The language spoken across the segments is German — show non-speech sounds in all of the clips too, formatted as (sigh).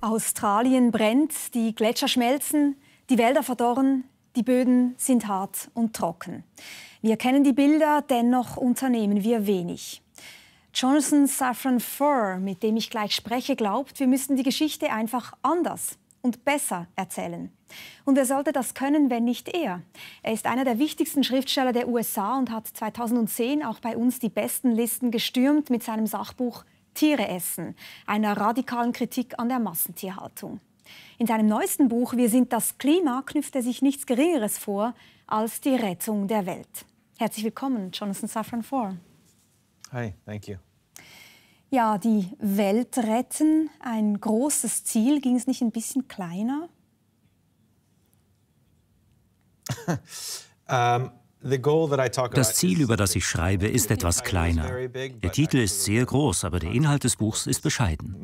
Australien brennt, die Gletscher schmelzen, die Wälder verdorren, die Böden sind hart und trocken. Wir kennen die Bilder, dennoch unternehmen wir wenig. Johnson Saffron Fur, mit dem ich gleich spreche, glaubt, wir müssten die Geschichte einfach anders und besser erzählen. Und wer sollte das können, wenn nicht er? Er ist einer der wichtigsten Schriftsteller der USA und hat 2010 auch bei uns die besten Listen gestürmt mit seinem Sachbuch Tiere essen, einer radikalen Kritik an der Massentierhaltung. In seinem neuesten Buch Wir sind das Klima knüpft er sich nichts Geringeres vor als die Rettung der Welt. Herzlich willkommen, Jonathan Safran Foer. Hi, thank you. Ja, die Welt retten, ein großes Ziel. Ging es nicht ein bisschen kleiner? um. (laughs) Ähm, das Ziel, über das ich schreibe, ist etwas kleiner. Der Titel ist sehr groß, aber der Inhalt des Buchs ist bescheiden.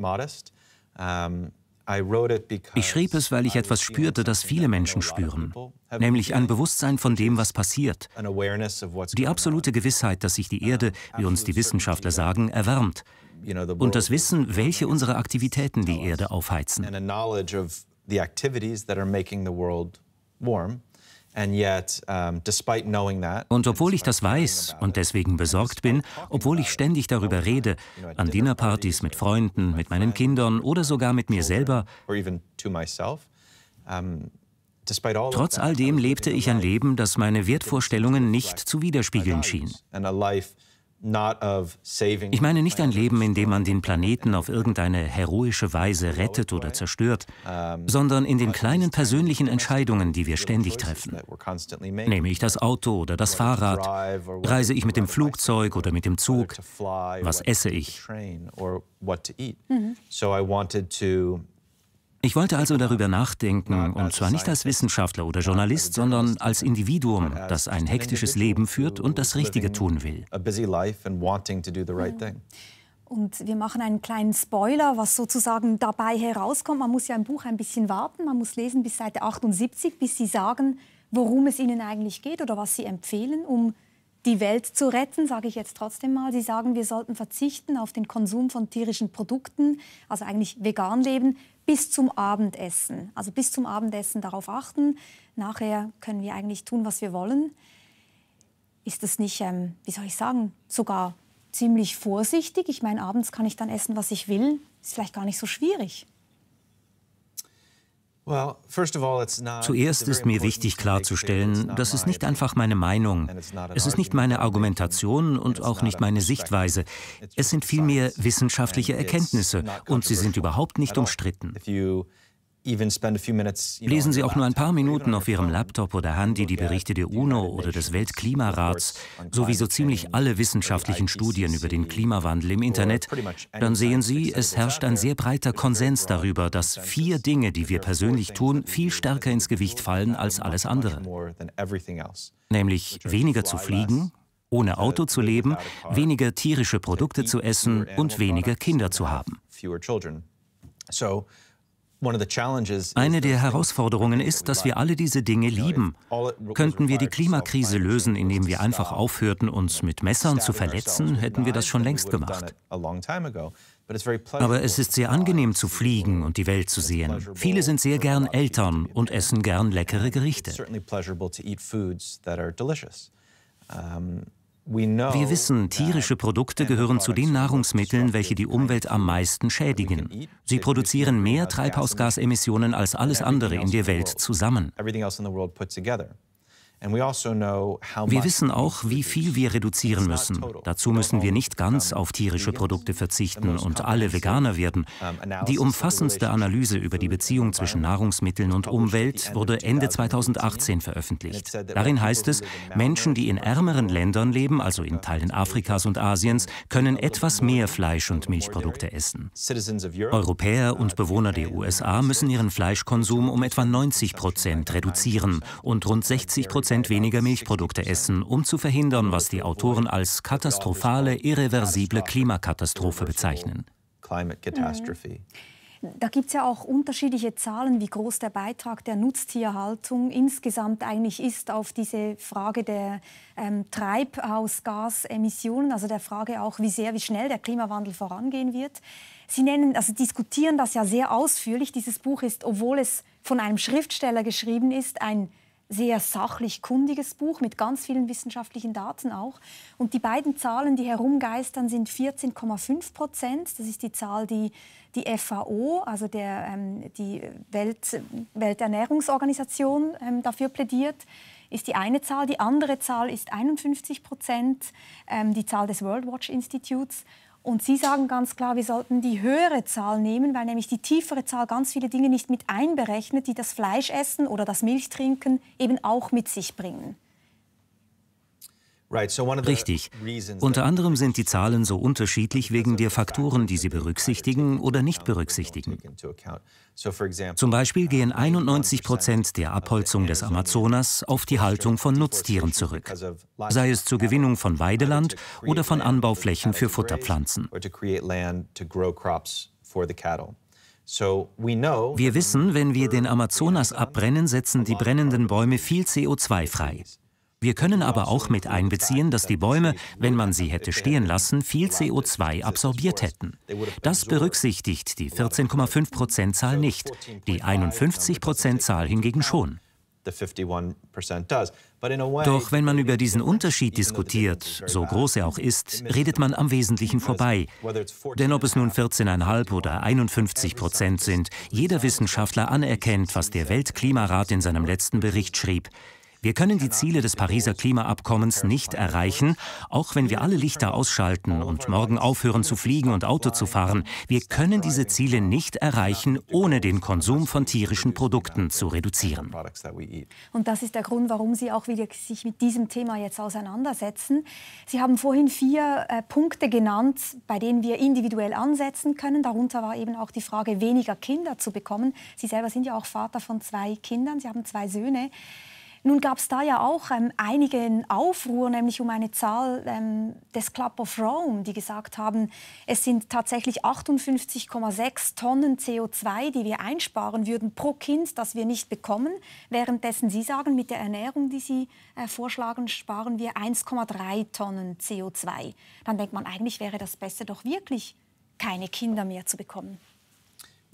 Ich schrieb es, weil ich etwas spürte, das viele Menschen spüren, nämlich ein Bewusstsein von dem, was passiert. Die absolute Gewissheit, dass sich die uh, Erde, wie uns die Wissenschaftler sagen, erwärmt. Und das Wissen, welche unserer Aktivitäten die Erde aufheizen. Und obwohl ich das weiß und deswegen besorgt bin, obwohl ich ständig darüber rede, an Dinnerpartys mit Freunden, mit meinen Kindern oder sogar mit mir selber, trotz all dem lebte ich ein Leben, das meine Wertvorstellungen nicht zu widerspiegeln schien. Ich meine nicht ein Leben, in dem man den Planeten auf irgendeine heroische Weise rettet oder zerstört, sondern in den kleinen persönlichen Entscheidungen, die wir ständig treffen. Nehme ich das Auto oder das Fahrrad? Reise ich mit dem Flugzeug oder mit dem Zug? Was esse ich? Mhm. Ich wollte also darüber nachdenken, und zwar nicht als Wissenschaftler oder Journalist, also sondern als Individuum, das ein hektisches Leben führt und das Richtige tun will. Und wir machen einen kleinen Spoiler, was sozusagen dabei herauskommt. Man muss ja im Buch ein bisschen warten, man muss lesen bis Seite 78, bis sie sagen, worum es ihnen eigentlich geht oder was sie empfehlen, um die Welt zu retten, sage ich jetzt trotzdem mal. Sie sagen, wir sollten verzichten auf den Konsum von tierischen Produkten, also eigentlich vegan leben, bis zum Abendessen. Also bis zum Abendessen darauf achten. Nachher können wir eigentlich tun, was wir wollen. Ist das nicht, ähm, wie soll ich sagen, sogar ziemlich vorsichtig? Ich meine, abends kann ich dann essen, was ich will. Ist vielleicht gar nicht so schwierig. Zuerst ist mir wichtig klarzustellen, das ist nicht einfach meine Meinung, es ist nicht meine Argumentation und auch nicht meine Sichtweise. Es sind vielmehr wissenschaftliche Erkenntnisse und sie sind überhaupt nicht umstritten. Lesen Sie auch nur ein paar Minuten auf Ihrem Laptop oder Handy die Berichte der UNO oder des Weltklimarats sowie so ziemlich alle wissenschaftlichen Studien über den Klimawandel im Internet, dann sehen Sie, es herrscht ein sehr breiter Konsens darüber, dass vier Dinge, die wir persönlich tun, viel stärker ins Gewicht fallen als alles andere. Nämlich weniger zu fliegen, ohne Auto zu leben, weniger tierische Produkte zu essen und weniger Kinder zu haben. Eine der Herausforderungen ist, dass wir alle diese Dinge lieben. Könnten wir die Klimakrise lösen, indem wir einfach aufhörten, uns mit Messern zu verletzen, hätten wir das schon längst gemacht. Aber es ist sehr angenehm zu fliegen und die Welt zu sehen. Viele sind sehr gern Eltern und essen gern leckere Gerichte. Wir wissen, tierische Produkte gehören zu den Nahrungsmitteln, welche die Umwelt am meisten schädigen. Sie produzieren mehr Treibhausgasemissionen als alles andere in der Welt zusammen. Also wir wissen auch, wie viel wir reduzieren müssen. Dazu müssen wir nicht ganz auf tierische Produkte verzichten und alle Veganer werden. Die umfassendste Analyse über die Beziehung zwischen Nahrungsmitteln und Umwelt wurde Ende 2018 veröffentlicht. Darin heißt es, Menschen, die in ärmeren Ländern leben, also in Teilen Afrikas und Asiens, können etwas mehr Fleisch und Milchprodukte essen. Europäer uh, und Bewohner der USA müssen ihren Fleischkonsum um etwa 90 Prozent reduzieren und rund 60 Prozent Prozent weniger Milchprodukte essen, um zu verhindern, was die Autoren als katastrophale, irreversible Klimakatastrophe bezeichnen. Mhm. Da gibt es ja auch unterschiedliche Zahlen, wie groß der Beitrag der Nutztierhaltung insgesamt eigentlich ist auf diese Frage der ähm, Treibhausgasemissionen, also der Frage auch, wie sehr, wie schnell der Klimawandel vorangehen wird. Sie nennen, also diskutieren das ja sehr ausführlich. Dieses Buch ist, obwohl es von einem Schriftsteller geschrieben ist, ein sehr sachlich kundiges Buch mit ganz vielen wissenschaftlichen Daten auch. Und die beiden Zahlen, die herumgeistern, sind 14,5 Prozent. Das ist die Zahl, die die FAO, also der, ähm, die Welt, Welternährungsorganisation, ähm, dafür plädiert ist die eine Zahl. Die andere Zahl ist 51 Prozent, ähm, die Zahl des World Watch Institutes. Und Sie sagen ganz klar, wir sollten die höhere Zahl nehmen, weil nämlich die tiefere Zahl ganz viele Dinge nicht mit einberechnet, die das Fleischessen oder das Milchtrinken eben auch mit sich bringen. Richtig. Unter anderem sind die Zahlen so unterschiedlich wegen der Faktoren, die sie berücksichtigen oder nicht berücksichtigen. Zum Beispiel gehen 91 Prozent der Abholzung des Amazonas auf die Haltung von Nutztieren zurück, sei es zur Gewinnung von Weideland oder von Anbauflächen für Futterpflanzen. Wir wissen, wenn wir den Amazonas abbrennen, setzen die brennenden Bäume viel CO2 frei. Wir können aber auch mit einbeziehen, dass die Bäume, wenn man sie hätte stehen lassen, viel CO2 absorbiert hätten. Das berücksichtigt die 14,5 Prozent Zahl nicht, die 51 Prozent Zahl hingegen schon. Doch wenn man über diesen Unterschied diskutiert, so groß er auch ist, redet man am Wesentlichen vorbei. Denn ob es nun 14,5 oder 51 Prozent sind, jeder Wissenschaftler anerkennt, was der Weltklimarat in seinem letzten Bericht schrieb. Wir können die Ziele des Pariser Klimaabkommens nicht erreichen, auch wenn wir alle Lichter ausschalten und morgen aufhören zu fliegen und Auto zu fahren. Wir können diese Ziele nicht erreichen, ohne den Konsum von tierischen Produkten zu reduzieren. Und das ist der Grund, warum Sie auch wieder sich mit diesem Thema jetzt auseinandersetzen. Sie haben vorhin vier äh, Punkte genannt, bei denen wir individuell ansetzen können. Darunter war eben auch die Frage, weniger Kinder zu bekommen. Sie selber sind ja auch Vater von zwei Kindern. Sie haben zwei Söhne. Nun gab es da ja auch ähm, einigen Aufruhr, nämlich um eine Zahl ähm, des Club of Rome, die gesagt haben, es sind tatsächlich 58,6 Tonnen CO2, die wir einsparen würden pro Kind, das wir nicht bekommen. Währenddessen Sie sagen, mit der Ernährung, die Sie äh, vorschlagen, sparen wir 1,3 Tonnen CO2. Dann denkt man, eigentlich wäre das Beste doch wirklich, keine Kinder mehr zu bekommen.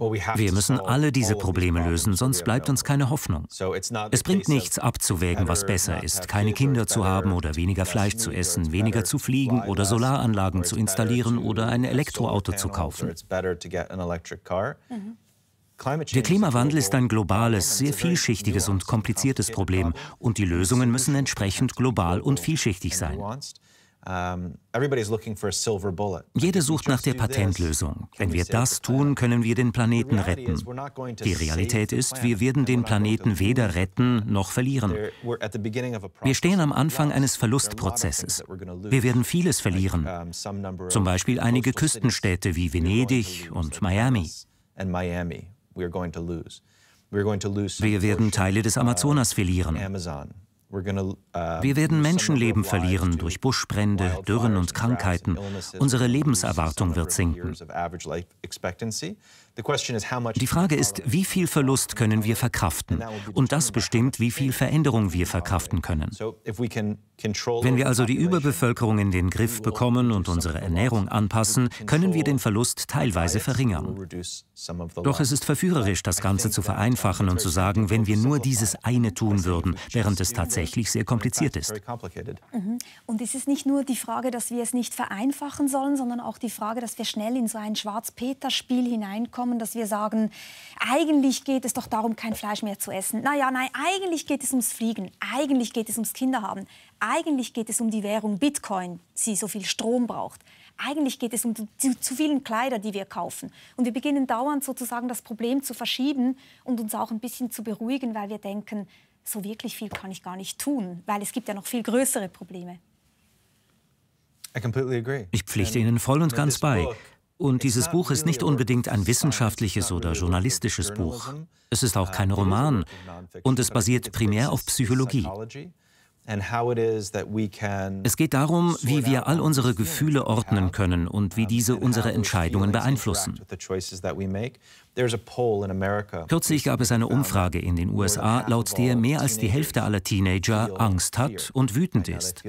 Wir müssen alle diese Probleme lösen, sonst bleibt uns keine Hoffnung. Es bringt nichts abzuwägen, was besser ist, keine Kinder zu haben oder weniger Fleisch zu essen, weniger zu fliegen oder Solaranlagen zu installieren oder ein Elektroauto zu kaufen. Mhm. Der Klimawandel ist ein globales, sehr vielschichtiges und kompliziertes Problem und die Lösungen müssen entsprechend global und vielschichtig sein. Jeder sucht nach der Patentlösung. Wenn wir das tun, können wir den Planeten retten. Die Realität ist, wir werden den Planeten weder retten noch verlieren. Wir stehen am Anfang eines Verlustprozesses. Wir werden vieles verlieren, zum Beispiel einige Küstenstädte wie Venedig und Miami. Wir werden Teile des Amazonas verlieren. Uh, wir werden Menschenleben verlieren durch Buschbrände, Dürren und Krankheiten. Unsere Lebenserwartung wird sinken. Die Frage ist, wie viel Verlust können wir verkraften? Und das bestimmt, wie viel Veränderung wir verkraften können. Wenn wir also die Überbevölkerung in den Griff bekommen und unsere Ernährung anpassen, können wir den Verlust teilweise verringern. Doch es ist verführerisch, das Ganze zu vereinfachen und zu sagen, wenn wir nur dieses eine tun würden, während es tatsächlich sehr kompliziert ist. Mhm. Und es ist nicht nur die Frage, dass wir es nicht vereinfachen sollen, sondern auch die Frage, dass wir schnell in so ein Schwarz-Peter-Spiel hineinkommen, dass wir sagen, eigentlich geht es doch darum, kein Fleisch mehr zu essen. Naja, nein, eigentlich geht es ums Fliegen, eigentlich geht es ums Kinderhaben, eigentlich geht es um die Währung Bitcoin, sie so viel Strom braucht eigentlich geht es um zu, zu vielen Kleider, die wir kaufen. Und wir beginnen dauernd sozusagen das Problem zu verschieben und uns auch ein bisschen zu beruhigen, weil wir denken, so wirklich viel kann ich gar nicht tun, weil es gibt ja noch viel größere Probleme. Ich pflichte Ihnen voll und ganz bei. Und dieses Buch ist nicht unbedingt ein wissenschaftliches oder journalistisches Buch. Es ist auch uh, kein Roman. Und es basiert primär auf Psychologie. Es geht darum, wie wir all unsere Gefühle ordnen können und wie diese unsere Entscheidungen beeinflussen. Kürzlich gab es eine Umfrage in den USA, laut der mehr als die Hälfte aller Teenager Angst hat und wütend ist.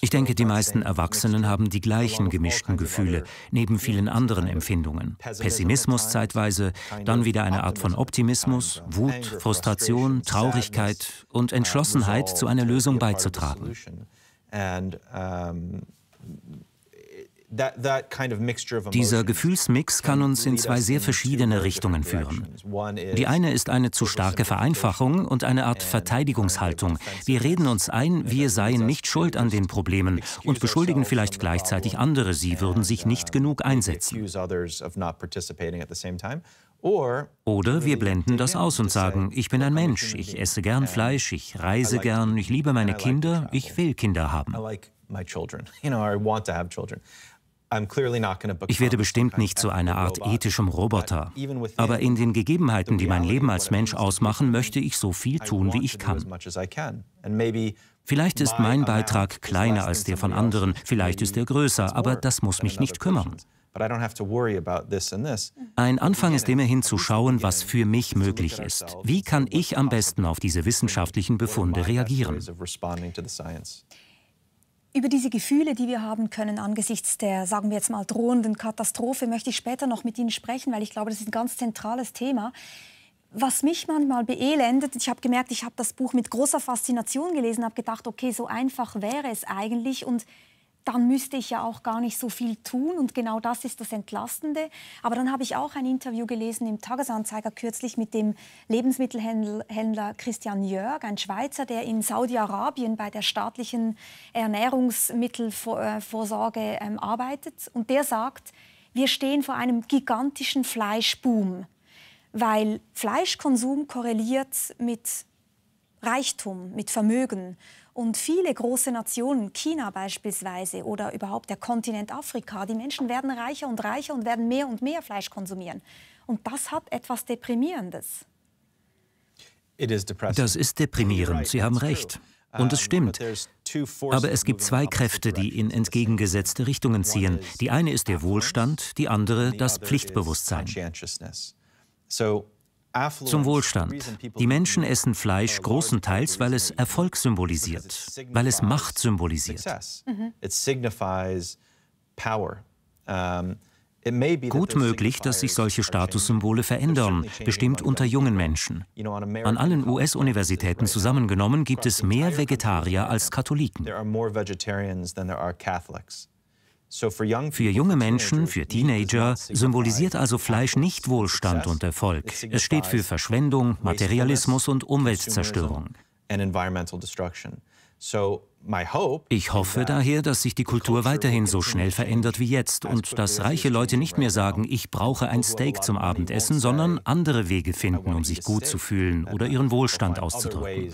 Ich denke, die meisten Erwachsenen haben die gleichen gemischten Gefühle, neben vielen anderen Empfindungen. Pessimismus zeitweise, dann wieder eine Art von Optimismus, Wut, Frustration, Traurigkeit und Entschlossenheit, zu einer Lösung beizutragen. Dieser Gefühlsmix kann uns in zwei sehr verschiedene Richtungen führen. Die eine ist eine zu starke Vereinfachung und eine Art Verteidigungshaltung. Wir reden uns ein, wir seien nicht schuld an den Problemen und beschuldigen vielleicht gleichzeitig andere, sie würden sich nicht genug uh, einsetzen. Oder wir blenden das aus und sagen, ich bin ein Mensch, ich esse gern Fleisch, ich reise gern, ich liebe meine Kinder, ich will Kinder haben. Ich werde bestimmt nicht zu einer Art ethischem Roboter. Aber in den Gegebenheiten, die mein Leben als Mensch ausmachen, möchte ich so viel tun, wie ich kann. Vielleicht ist mein Beitrag kleiner als der von anderen, vielleicht ist er größer, aber das muss mich nicht kümmern. Ein Anfang ist immerhin zu schauen, was für mich möglich ist. Wie kann ich am besten auf diese wissenschaftlichen Befunde reagieren? Über diese Gefühle, die wir haben können angesichts der, sagen wir jetzt mal, drohenden Katastrophe, möchte ich später noch mit Ihnen sprechen, weil ich glaube, das ist ein ganz zentrales Thema. Was mich manchmal beelendet, ich habe gemerkt, ich habe das Buch mit großer Faszination gelesen, habe gedacht, okay, so einfach wäre es eigentlich. Und dann müsste ich ja auch gar nicht so viel tun. Und genau das ist das Entlastende. Aber dann habe ich auch ein Interview gelesen im Tagesanzeiger kürzlich mit dem Lebensmittelhändler Christian Jörg, ein Schweizer, der in Saudi-Arabien bei der staatlichen Ernährungsmittelvorsorge äh, ähm, arbeitet. Und der sagt, wir stehen vor einem gigantischen Fleischboom, weil Fleischkonsum korreliert mit Reichtum, mit Vermögen. Und viele große Nationen, China beispielsweise oder überhaupt der Kontinent Afrika, die Menschen werden reicher und reicher und werden mehr und mehr Fleisch konsumieren. Und das hat etwas Deprimierendes. Das ist deprimierend, Sie haben recht. Und es stimmt. Aber es gibt zwei Kräfte, die in entgegengesetzte Richtungen ziehen. Die eine ist der Wohlstand, die andere das Pflichtbewusstsein. Zum Wohlstand. Die Menschen essen Fleisch großenteils, weil es Erfolg symbolisiert, weil es Macht symbolisiert. Mhm. Gut möglich, dass sich solche Statussymbole verändern, bestimmt unter jungen Menschen. An allen US-Universitäten zusammengenommen gibt es mehr Vegetarier als Katholiken. Für junge Menschen, für Teenager symbolisiert also Fleisch nicht Wohlstand und Erfolg. Es steht für Verschwendung, Materialismus und Umweltzerstörung. Ich hoffe daher, dass sich die Kultur weiterhin so schnell verändert wie jetzt und dass reiche Leute nicht mehr sagen, ich brauche ein Steak zum Abendessen, sondern andere Wege finden, um sich gut zu fühlen oder ihren Wohlstand auszudrücken.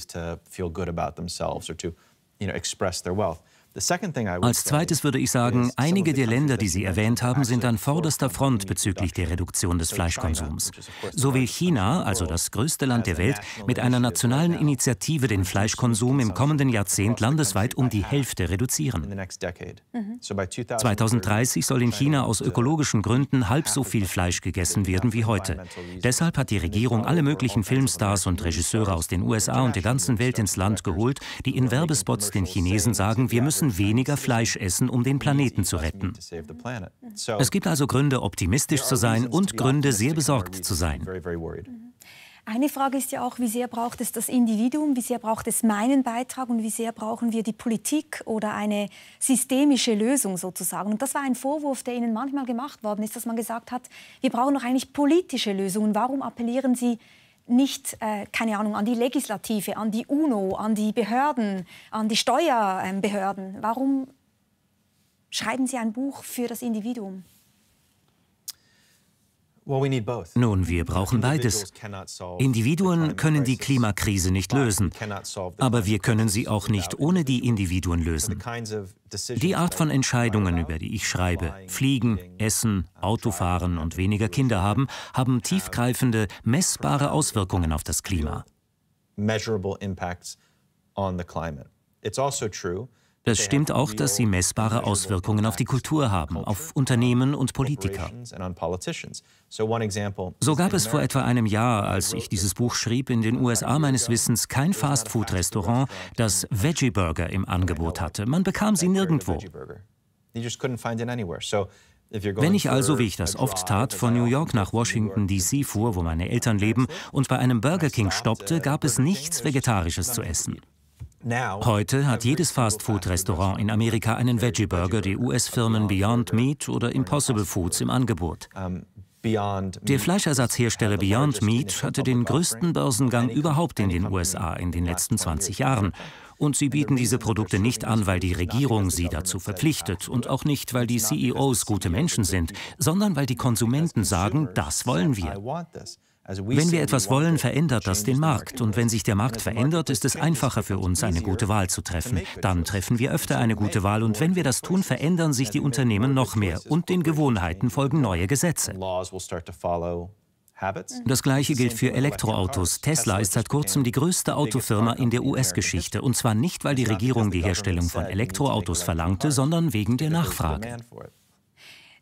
Als zweites würde ich sagen, einige der Länder, die Sie erwähnt haben, sind an vorderster Front bezüglich der Reduktion des Fleischkonsums. So will China, also das größte Land der Welt, mit einer nationalen Initiative den Fleischkonsum im kommenden Jahrzehnt landesweit um die Hälfte reduzieren. 2030 soll in China aus ökologischen Gründen halb so viel Fleisch gegessen werden wie heute. Deshalb hat die Regierung alle möglichen Filmstars und Regisseure aus den USA und der ganzen Welt ins Land geholt, die in Werbespots den Chinesen sagen, wir müssen müssen weniger Fleisch essen, um den Planeten zu retten. Es gibt also Gründe, optimistisch zu sein und Gründe, sehr besorgt zu sein. Eine Frage ist ja auch, wie sehr braucht es das Individuum, wie sehr braucht es meinen Beitrag und wie sehr brauchen wir die Politik oder eine systemische Lösung sozusagen. Und das war ein Vorwurf, der Ihnen manchmal gemacht worden ist, dass man gesagt hat, wir brauchen doch eigentlich politische Lösungen. Warum appellieren Sie nicht, äh, keine Ahnung, an die Legislative, an die UNO, an die Behörden, an die Steuerbehörden? Warum schreiben Sie ein Buch für das Individuum? Nun, wir brauchen beides. Individuen können die Klimakrise nicht lösen, aber wir können sie auch nicht ohne die Individuen lösen. Die Art von Entscheidungen, über die ich schreibe, Fliegen, Essen, uh, Autofahren und weniger Kinder haben, haben tiefgreifende, messbare Auswirkungen auf das Klima. Measurable impacts on the climate. It's also true es stimmt auch, dass sie messbare Auswirkungen auf die Kultur haben, auf Unternehmen und Politiker. So gab es vor etwa einem Jahr, als ich dieses Buch schrieb, in den USA meines Wissens kein Fastfood-Restaurant, das Veggie-Burger im Angebot hatte. Man bekam sie nirgendwo. Wenn ich also, wie ich das oft tat, von New York nach Washington DC fuhr, wo meine Eltern leben, und bei einem Burger King stoppte, gab es nichts Vegetarisches zu essen. Heute hat jedes Fastfood-Restaurant in Amerika einen Veggie-Burger der US-Firmen Beyond Meat oder Impossible Foods im Angebot. Der Fleischersatzhersteller Beyond Meat hatte den größten Börsengang überhaupt in den USA in den letzten 20 Jahren. Und sie bieten diese Produkte nicht an, weil die Regierung sie dazu verpflichtet und auch nicht, weil die CEOs e gute e Menschen sind, sondern weil die Konsumenten sagen, das wollen wir. Also wenn wir etwas wollen, verändert das den Markt. Und wenn sich der Markt verändert, ist es einfacher für uns, eine gute Wahl zu treffen. Dann treffen wir öfter eine gute Wahl. Und wenn wir das tun, verändern sich die Unternehmen noch mehr. Und den Gewohnheiten folgen neue Gesetze. Das gleiche gilt für Elektroautos. Tesla ist seit kurzem die größte Autofirma in der US-Geschichte. Und zwar nicht, weil die Regierung die Herstellung von Elektroautos verlangte, sondern wegen der Nachfrage.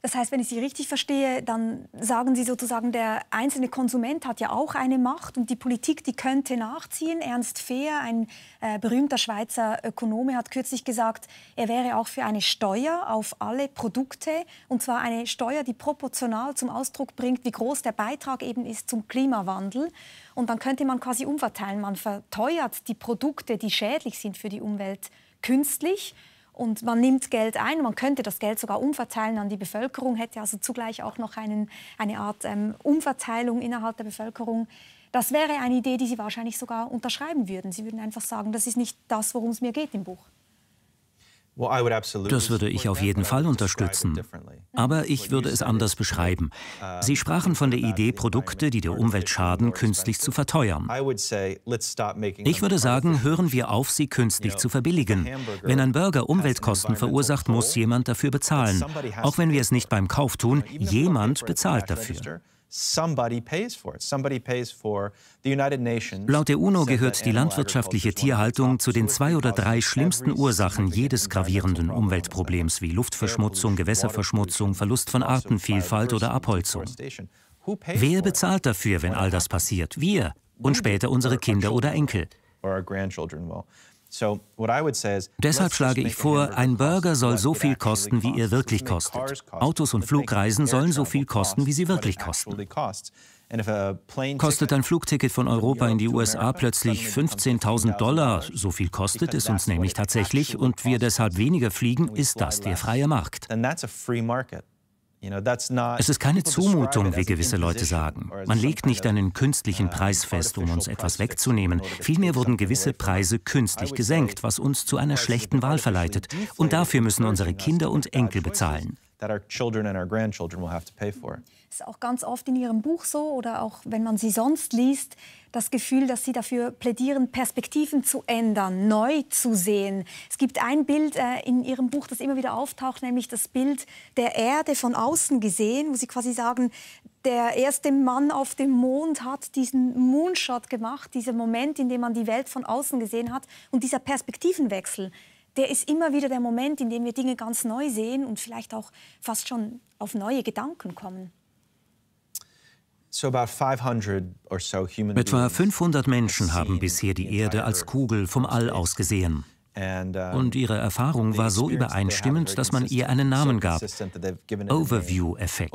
Das heißt, wenn ich Sie richtig verstehe, dann sagen Sie sozusagen, der einzelne Konsument hat ja auch eine Macht und die Politik, die könnte nachziehen. Ernst Fehr, ein äh, berühmter Schweizer Ökonome, hat kürzlich gesagt, er wäre auch für eine Steuer auf alle Produkte und zwar eine Steuer, die proportional zum Ausdruck bringt, wie groß der Beitrag eben ist zum Klimawandel. Und dann könnte man quasi umverteilen. Man verteuert die Produkte, die schädlich sind für die Umwelt, künstlich und man nimmt Geld ein. Man könnte das Geld sogar umverteilen an die Bevölkerung, hätte also zugleich auch noch einen, eine Art ähm, Umverteilung innerhalb der Bevölkerung. Das wäre eine Idee, die Sie wahrscheinlich sogar unterschreiben würden. Sie würden einfach sagen, das ist nicht das, worum es mir geht im Buch. Das würde ich auf jeden Fall unterstützen. Aber ich würde es anders beschreiben. Uh, sie sprachen von der Idee, Produkte, die der Umwelt schaden, künstlich zu verteuern. Ich würde sagen, hören wir auf, sie künstlich zu verbilligen. Wenn ein Burger Umweltkosten verursacht, muss jemand dafür bezahlen. Auch wenn wir es nicht beim Kauf tun, jemand bezahlt dafür. Laut der UNO gehört die landwirtschaftliche Tierhaltung zu den zwei oder drei schlimmsten Ursachen jedes gravierenden Umweltproblems wie Luftverschmutzung, Gewässerverschmutzung, Verlust von Artenvielfalt oder Abholzung. Wer bezahlt dafür, wenn all das passiert? Wir und später unsere Kinder oder Enkel. Deshalb schlage ich vor, ein Burger soll so viel kosten, wie er wirklich kostet. Autos und Flugreisen sollen so viel kosten, wie sie wirklich kosten. Kostet ein Flugticket von Europa in die USA plötzlich 15.000 Dollar, so viel kostet es uns nämlich tatsächlich, und wir deshalb weniger fliegen, ist das der freie Markt. Es ist keine Zumutung, wie gewisse Leute sagen. Man legt nicht einen künstlichen uh, Preis fest, um uns etwas wegzunehmen. Vielmehr wurden gewisse Preise künstlich gesenkt, was uns zu einer schlechten Wahl verleitet. Und dafür müssen unsere Kinder und Enkel bezahlen ist auch ganz oft in Ihrem Buch so oder auch wenn man Sie sonst liest, das Gefühl, dass Sie dafür plädieren, Perspektiven zu ändern, neu zu sehen. Es gibt ein Bild äh, in Ihrem Buch, das immer wieder auftaucht, nämlich das Bild der Erde von außen gesehen, wo Sie quasi sagen, der erste Mann auf dem Mond hat diesen Moonshot gemacht, dieser Moment, in dem man die Welt von außen gesehen hat und dieser Perspektivenwechsel der ist immer wieder der Moment, in dem wir Dinge ganz neu sehen und vielleicht auch fast schon auf neue Gedanken kommen. Etwa 500 Menschen haben bisher die Erde als Kugel vom All aus gesehen. Uh, Und ihre Erfahrung war so übereinstimmend, dass man ihr einen Namen gab, Overview-Effekt.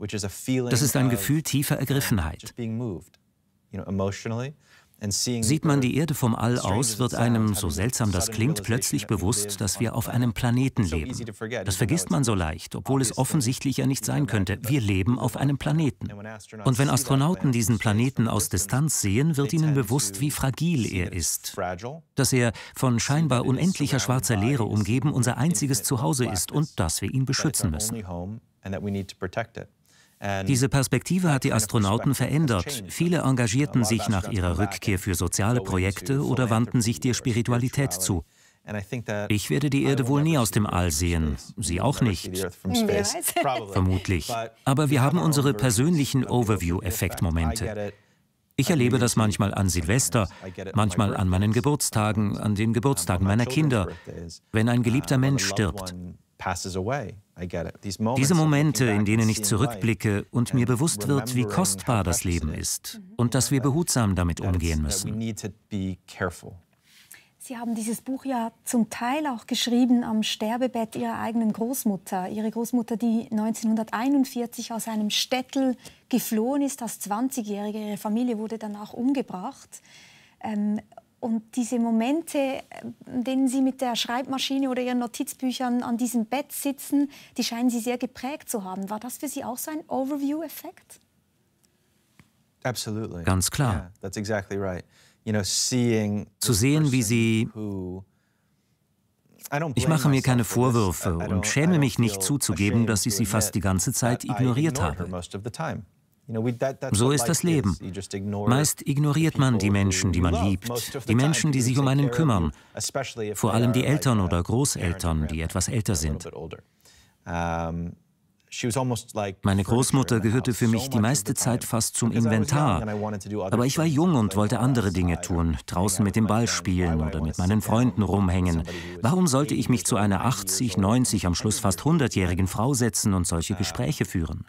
Das ist ein Gefühl tiefer Ergriffenheit. Sieht man die Erde vom All aus, wird einem, so seltsam das klingt, plötzlich bewusst, dass wir auf einem Planeten leben. Das vergisst man so leicht, obwohl es offensichtlich ja nicht sein könnte. Wir leben auf einem Planeten. Und wenn Astronauten diesen Planeten aus Distanz sehen, wird ihnen bewusst, wie fragil er ist. Dass er von scheinbar unendlicher schwarzer Leere umgeben unser einziges Zuhause ist und dass wir ihn beschützen müssen. Diese Perspektive hat die Astronauten verändert. Viele engagierten sich nach ihrer Rückkehr für soziale Projekte oder wandten sich der Spiritualität zu. Ich werde die Erde wohl nie aus dem All sehen, Sie auch nicht, (laughs) vermutlich. Aber wir haben unsere persönlichen Overview-Effekt-Momente. Ich erlebe das manchmal an Silvester, manchmal an meinen Geburtstagen, an den Geburtstagen meiner Kinder, wenn ein geliebter uh, Mensch stirbt. Diese Momente, in denen ich zurückblicke und mir bewusst wird, wie kostbar das Leben ist und dass wir behutsam damit umgehen müssen. Sie haben dieses Buch ja zum Teil auch geschrieben am Sterbebett Ihrer eigenen Großmutter. Ihre Großmutter, die 1941 aus einem Städtel geflohen ist als 20-Jährige. Ihre Familie wurde danach umgebracht. Ähm, und diese Momente, in denen Sie mit der Schreibmaschine oder Ihren Notizbüchern an diesem Bett sitzen, die scheinen Sie sehr geprägt zu haben. War das für Sie auch so ein Overview-Effekt? Ganz klar. Zu sehen, wie Sie ich mache mir keine Vorwürfe und schäme mich nicht zuzugeben, dass ich sie fast die ganze Zeit ignoriert habe. So ist das Leben. Meist ignoriert man die Menschen, die man liebt, die Menschen, die sich um einen kümmern, vor allem die Eltern oder Großeltern, die etwas älter sind. Meine Großmutter gehörte für mich die meiste Zeit fast zum Inventar. Aber ich war jung und wollte andere Dinge tun, draußen mit dem Ball spielen oder mit meinen Freunden rumhängen. Warum sollte ich mich zu einer 80, 90, am Schluss fast 100-jährigen Frau setzen und solche Gespräche führen?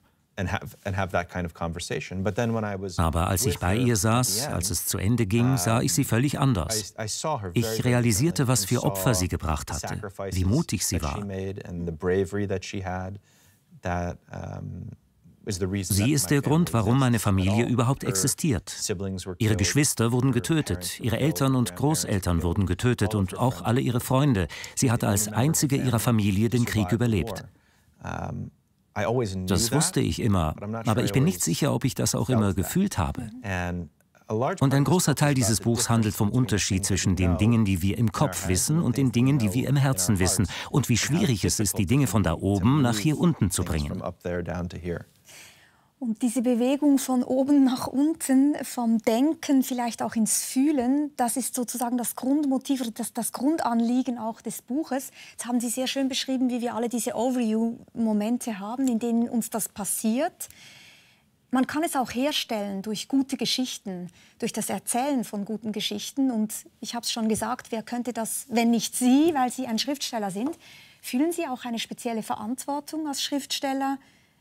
Aber als ich bei ihr saß, als es zu Ende ging, sah ich sie völlig anders. Ich realisierte, was für Opfer sie gebracht hatte, wie mutig sie war. Sie ist der Grund, warum meine Familie überhaupt existiert. Ihre Geschwister wurden getötet, ihre Eltern und Großeltern wurden getötet und auch alle ihre Freunde. Sie hatte als einzige ihrer Familie den Krieg überlebt. Das wusste ich immer, aber ich bin nicht sicher, ob ich das auch immer gefühlt habe. Und ein großer Teil dieses Buchs handelt vom Unterschied zwischen den Dingen, die wir im Kopf wissen und den Dingen, die wir im Herzen wissen und wie schwierig es ist, die Dinge von da oben nach hier unten zu bringen. Und diese Bewegung von oben nach unten, vom Denken vielleicht auch ins Fühlen, das ist sozusagen das Grundmotiv oder das, das Grundanliegen auch des Buches. Jetzt haben Sie sehr schön beschrieben, wie wir alle diese Overview-Momente haben, in denen uns das passiert. Man kann es auch herstellen durch gute Geschichten, durch das Erzählen von guten Geschichten. Und ich habe es schon gesagt, wer könnte das, wenn nicht Sie, weil Sie ein Schriftsteller sind? Fühlen Sie auch eine spezielle Verantwortung als Schriftsteller?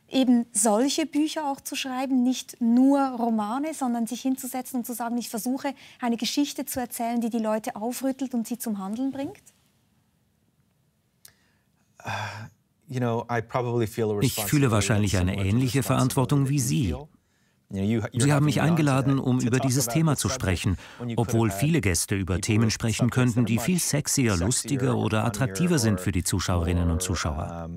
eben solche Bücher auch zu schreiben, nicht nur Romane, sondern sich hinzusetzen und zu sagen, ich versuche eine Geschichte zu erzählen, die die Leute aufrüttelt und sie zum Handeln bringt? Uh, ich fühle wahrscheinlich eine ähnliche Verantwortung wie Sie. Sie haben mich eingeladen, um über dieses Thema zu sprechen, obwohl viele Gäste über Themen sprechen könnten, die viel sexier, lustiger oder attraktiver sind für die Zuschauerinnen und Zuschauer.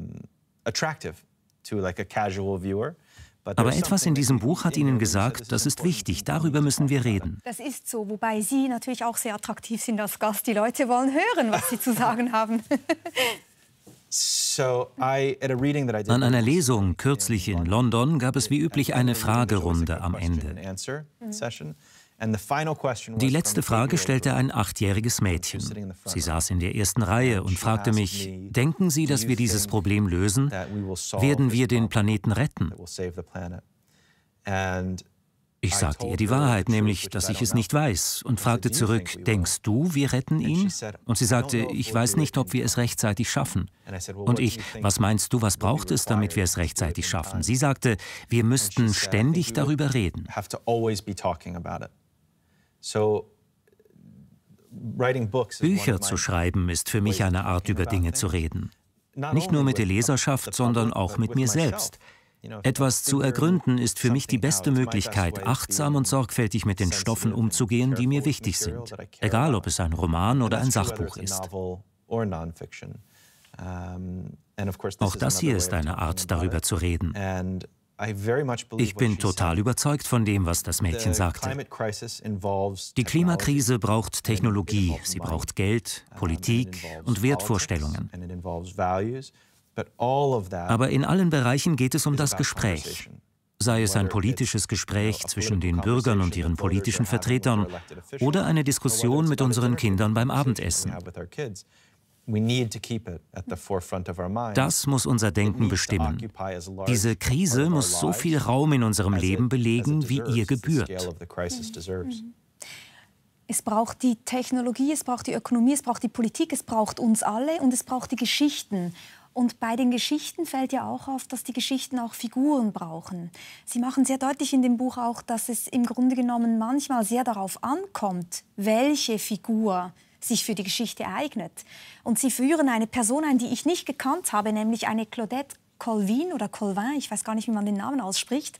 Aber etwas in diesem Buch hat Ihnen gesagt, das ist wichtig, darüber müssen wir reden. Das ist so, wobei Sie natürlich auch sehr attraktiv sind als Gast. Die Leute wollen hören, was Sie zu sagen (laughs) haben. An einer Lesung kürzlich in London gab es wie üblich eine Fragerunde am Ende. Die letzte Frage stellte ein achtjähriges Mädchen. Sie saß in der ersten Reihe und fragte mich, denken Sie, dass wir dieses Problem lösen? Werden wir den Planeten retten? Ich sagte ihr die Wahrheit, nämlich, dass ich es nicht weiß, und fragte zurück, denkst du, wir retten ihn? Und sie sagte, ich weiß nicht, ob wir es rechtzeitig schaffen. Und ich, was meinst du, was braucht es, damit wir es rechtzeitig schaffen? Sie sagte, wir müssten ständig darüber reden. Bücher zu schreiben ist für mich eine Art, über Dinge zu reden. Nicht nur mit der uh, Leserschaft, sondern auch mit mir selbst. Etwas zu ergründen ist für mich die beste Möglichkeit, achtsam und sorgfältig mit den Stoffen umzugehen, die mir wichtig sind, egal ob es ein Roman oder ein Sachbuch ist. Auch das hier ist eine Art, darüber zu reden. Ich bin total überzeugt von dem, was das Mädchen sagte. Die Klimakrise braucht Technologie, sie braucht Geld, Politik und Wertvorstellungen. Aber in allen Bereichen geht es um das Gespräch. Sei es ein politisches Gespräch zwischen den Bürgern und ihren politischen Vertretern oder eine Diskussion mit unseren Kindern beim Abendessen. Das muss unser Denken bestimmen. Diese Krise muss so viel Raum in unserem Leben belegen, wie ihr gebührt. Mhm. Mhm. Es braucht die Technologie, es braucht die Ökonomie, es braucht die Politik, es braucht uns alle und es braucht die Geschichten. Und bei den Geschichten fällt ja auch auf, dass die Geschichten auch Figuren brauchen. Sie machen sehr deutlich in dem Buch auch, dass es im Grunde genommen manchmal sehr darauf ankommt, welche Figur sich für die Geschichte eignet. Und sie führen eine Person ein, die ich nicht gekannt habe, nämlich eine Claudette Colvin oder Colvin, ich weiß gar nicht, wie man den Namen ausspricht.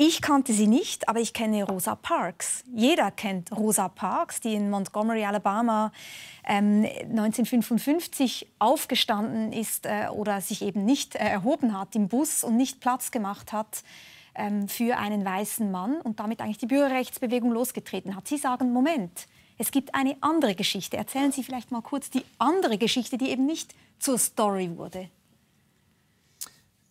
Ich kannte sie nicht, aber ich kenne Rosa Parks. Jeder kennt Rosa Parks, die in Montgomery, Alabama ähm, 1955 aufgestanden ist äh, oder sich eben nicht äh, erhoben hat im Bus und nicht Platz gemacht hat ähm, für einen weißen Mann und damit eigentlich die Bürgerrechtsbewegung losgetreten hat. Sie sagen, Moment, es gibt eine andere Geschichte. Erzählen Sie vielleicht mal kurz die andere Geschichte, die eben nicht zur Story wurde.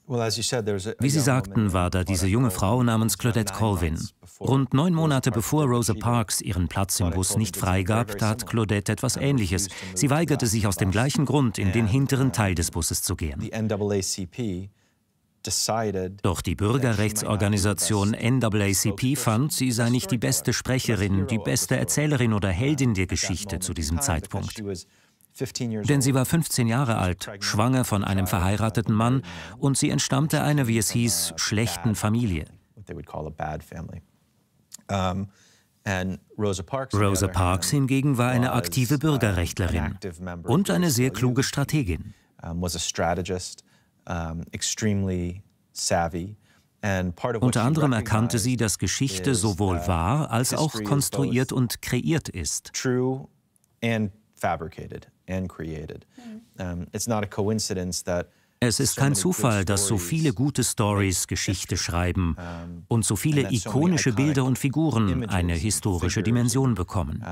Wie Sie sagten, war da diese junge Frau namens Claudette Colvin. Rund neun Monate bevor Rosa Parks ihren Platz im Bus nicht freigab, tat Claudette etwas Ähnliches. Sie weigerte sich aus dem gleichen Grund, in den hinteren Teil des uh, Busses zu gehen. Doch die Bürgerrechtsorganisation NAACP fand, sie sei nicht die beste Sprecherin, die beste Erzählerin oder Heldin der Geschichte zu diesem Zeitpunkt. Denn sie war 15 Jahre alt, schwanger von einem verheirateten Mann und sie entstammte einer, wie es hieß, schlechten Familie. Rosa Parks hingegen war eine aktive Bürgerrechtlerin und eine sehr kluge Strategin. Unter anderem erkannte sie, dass Geschichte sowohl wahr als auch konstruiert und kreiert ist. Hmm. Es ist kein Zufall, dass so viele gute Stories Geschichte schreiben und so viele ikonische Bilder und Figuren eine historische Dimension bekommen.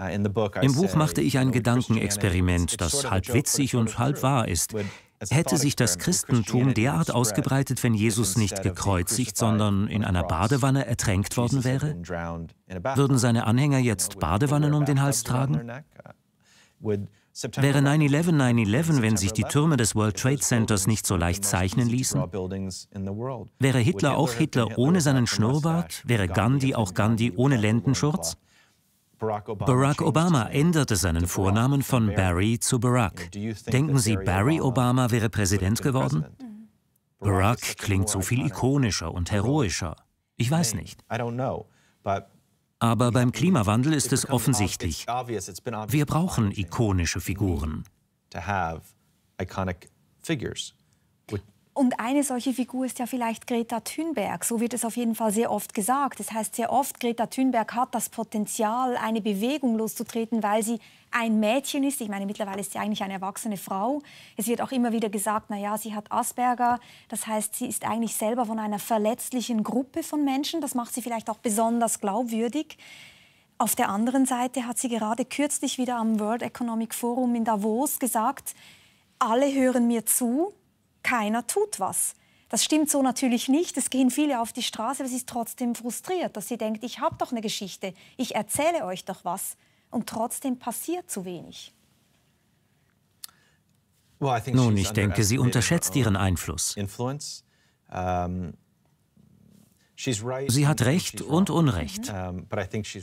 Uh, Im Buch machte ich ein Gedankenexperiment, das halb witzig und halb wahr ist. Hätte sich das Christentum derart ausgebreitet, wenn Jesus nicht gekreuzigt, sondern in einer Badewanne ertränkt worden wäre? Würden seine Anhänger jetzt Badewannen um den Hals tragen? Uh, wäre 9-11 9-11, wenn sich die Türme des World Trade Centers nicht so leicht zeichnen ließen? Wäre Hitler auch Hitler ohne seinen Schnurrbart? Wäre Gandhi auch Gandhi ohne Lendenschurz? Barack Obama änderte seinen Vornamen von Barry zu Barack. Denken Sie, Barry Obama wäre Präsident geworden? Barack klingt so viel ikonischer und heroischer. Ich weiß nicht. Aber beim Klimawandel ist es offensichtlich. Wir brauchen ikonische Figuren. Und eine solche Figur ist ja vielleicht Greta Thunberg. So wird es auf jeden Fall sehr oft gesagt. Das heißt sehr oft, Greta Thunberg hat das Potenzial, eine Bewegung loszutreten, weil sie ein Mädchen ist. Ich meine, mittlerweile ist sie eigentlich eine erwachsene Frau. Es wird auch immer wieder gesagt, na ja, sie hat Asperger. Das heißt, sie ist eigentlich selber von einer verletzlichen Gruppe von Menschen. Das macht sie vielleicht auch besonders glaubwürdig. Auf der anderen Seite hat sie gerade kürzlich wieder am World Economic Forum in Davos gesagt, alle hören mir zu, keiner tut was. Das stimmt so natürlich nicht. Es gehen viele auf die Straße, aber sie ist trotzdem frustriert, dass sie denkt, ich habe doch eine Geschichte, ich erzähle euch doch was. Und trotzdem passiert zu wenig. Nun, ich denke, sie unterschätzt ihren Einfluss. Sie hat Recht und Unrecht.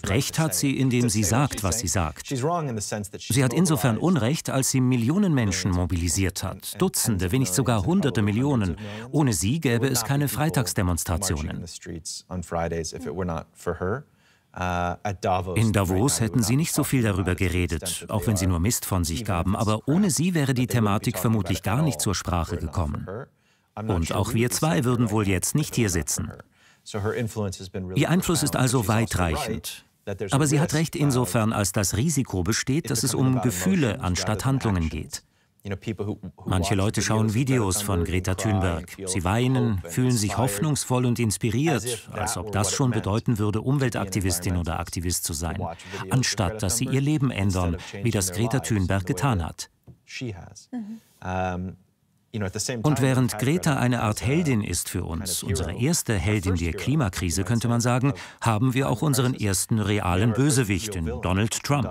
Recht hat sie, indem sie sagt, was sie sagt. Sie hat insofern Unrecht, als sie Millionen Menschen mobilisiert hat, Dutzende, wenn nicht sogar Hunderte Millionen. Ohne sie gäbe es keine Freitagsdemonstrationen. In uh, Davos hätten sie nicht so viel darüber geredet, auch wenn sie nur Mist von sich gaben, aber ohne sie wäre die Thematik vermutlich gar nicht zur Sprache gekommen. Und auch wir zwei würden wohl jetzt nicht hier sitzen. Ihr Einfluss ist also, also weitreichend. Aber sie hat recht insofern, als das Risiko besteht, dass es um Gefühle anstatt Handlungen geht. Manche Leute schauen Videos von Greta Thunberg. Sie weinen, fühlen sich hoffnungsvoll und inspiriert, als ob das schon bedeuten würde, Umweltaktivistin oder Aktivist zu sein, anstatt dass sie ihr Leben ändern, wie das Greta Thunberg getan hat. Mhm. Und während Greta eine Art uh, Heldin ist für uns, unsere erste Heldin der Klimakrise, könnte man sagen, haben wir auch unseren ersten realen Bösewicht in Donald Trump.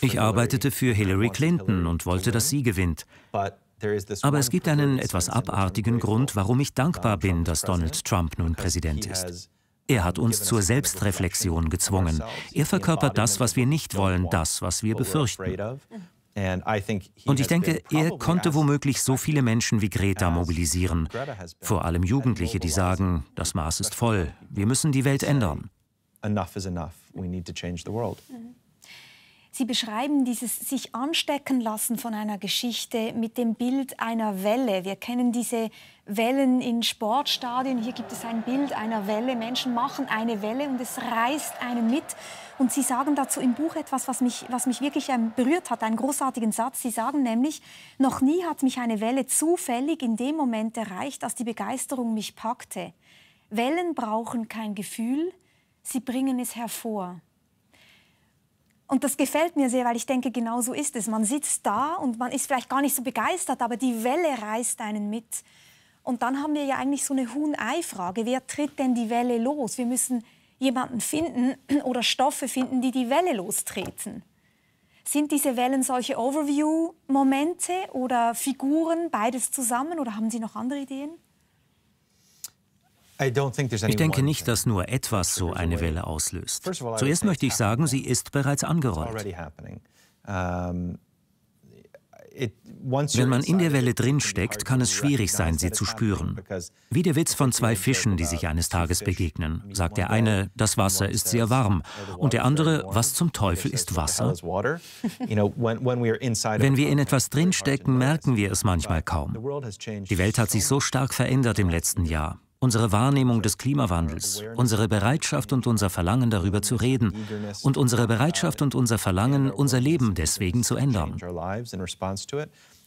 Ich arbeitete für Hillary Clinton und wollte, dass sie gewinnt. Aber es gibt einen etwas abartigen Grund, warum ich dankbar bin, dass Donald Trump nun Präsident ist. Er hat uns zur Selbstreflexion gezwungen. Er verkörpert das, was wir nicht wollen, das, was wir befürchten. Und ich denke, er konnte womöglich so viele Menschen wie Greta mobilisieren, vor allem Jugendliche, die sagen, das Maß ist voll, wir müssen die Welt ändern. Mhm. Sie beschreiben dieses sich anstecken lassen von einer Geschichte mit dem Bild einer Welle. Wir kennen diese Wellen in Sportstadien. Hier gibt es ein Bild einer Welle. Menschen machen eine Welle und es reißt einen mit. Und Sie sagen dazu im Buch etwas, was mich, was mich wirklich ähm, berührt hat, einen großartigen Satz. Sie sagen nämlich, noch nie hat mich eine Welle zufällig in dem Moment erreicht, als die Begeisterung mich packte. Wellen brauchen kein Gefühl, sie bringen es hervor. Und das gefällt mir sehr, weil ich denke, genau so ist es. Man sitzt da und man ist vielleicht gar nicht so begeistert, aber die Welle reißt einen mit. Und dann haben wir ja eigentlich so eine Huhn-Ei-Frage. Wer tritt denn die Welle los? Wir müssen jemanden finden (clears throat) oder Stoffe finden, die die Welle lostreten. Sind diese Wellen solche Overview-Momente oder Figuren, beides zusammen, oder haben Sie noch andere Ideen? Ich denke nicht, dass nur etwas so eine Welle auslöst. Zuerst möchte ich sagen, sie ist bereits angerollt. Wenn man in der Welle drinsteckt, kann es schwierig sein, sie zu spüren. Wie der Witz von zwei Fischen, die sich eines Tages begegnen. Sagt der eine, das Wasser ist sehr warm, und der andere, was zum Teufel ist Wasser? Wenn wir in etwas drinstecken, merken wir es manchmal kaum. Die Welt hat sich so stark verändert im letzten Jahr unsere Wahrnehmung des Klimawandels, unsere Bereitschaft und unser Verlangen darüber zu reden und unsere Bereitschaft und unser Verlangen, unser Leben deswegen zu ändern.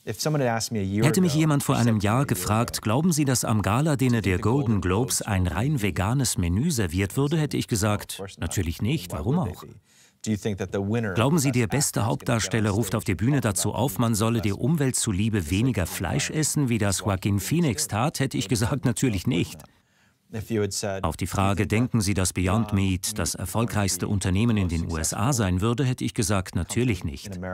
Hätte mich jemand vor einem Jahr gefragt, glauben Sie, dass am Gala-Dinner der Golden Globes ein rein veganes Menü serviert würde, hätte ich gesagt, natürlich nicht, warum auch? Glauben Sie, der beste Hauptdarsteller ruft auf der Bühne dazu auf, man solle der Umwelt zuliebe weniger Fleisch essen, wie das Joaquin Phoenix tat, hätte ich gesagt, natürlich nicht. Auf die Frage, denken Sie, dass Beyond Meat das erfolgreichste Unternehmen in den USA sein würde, hätte ich gesagt, natürlich nicht. Hm.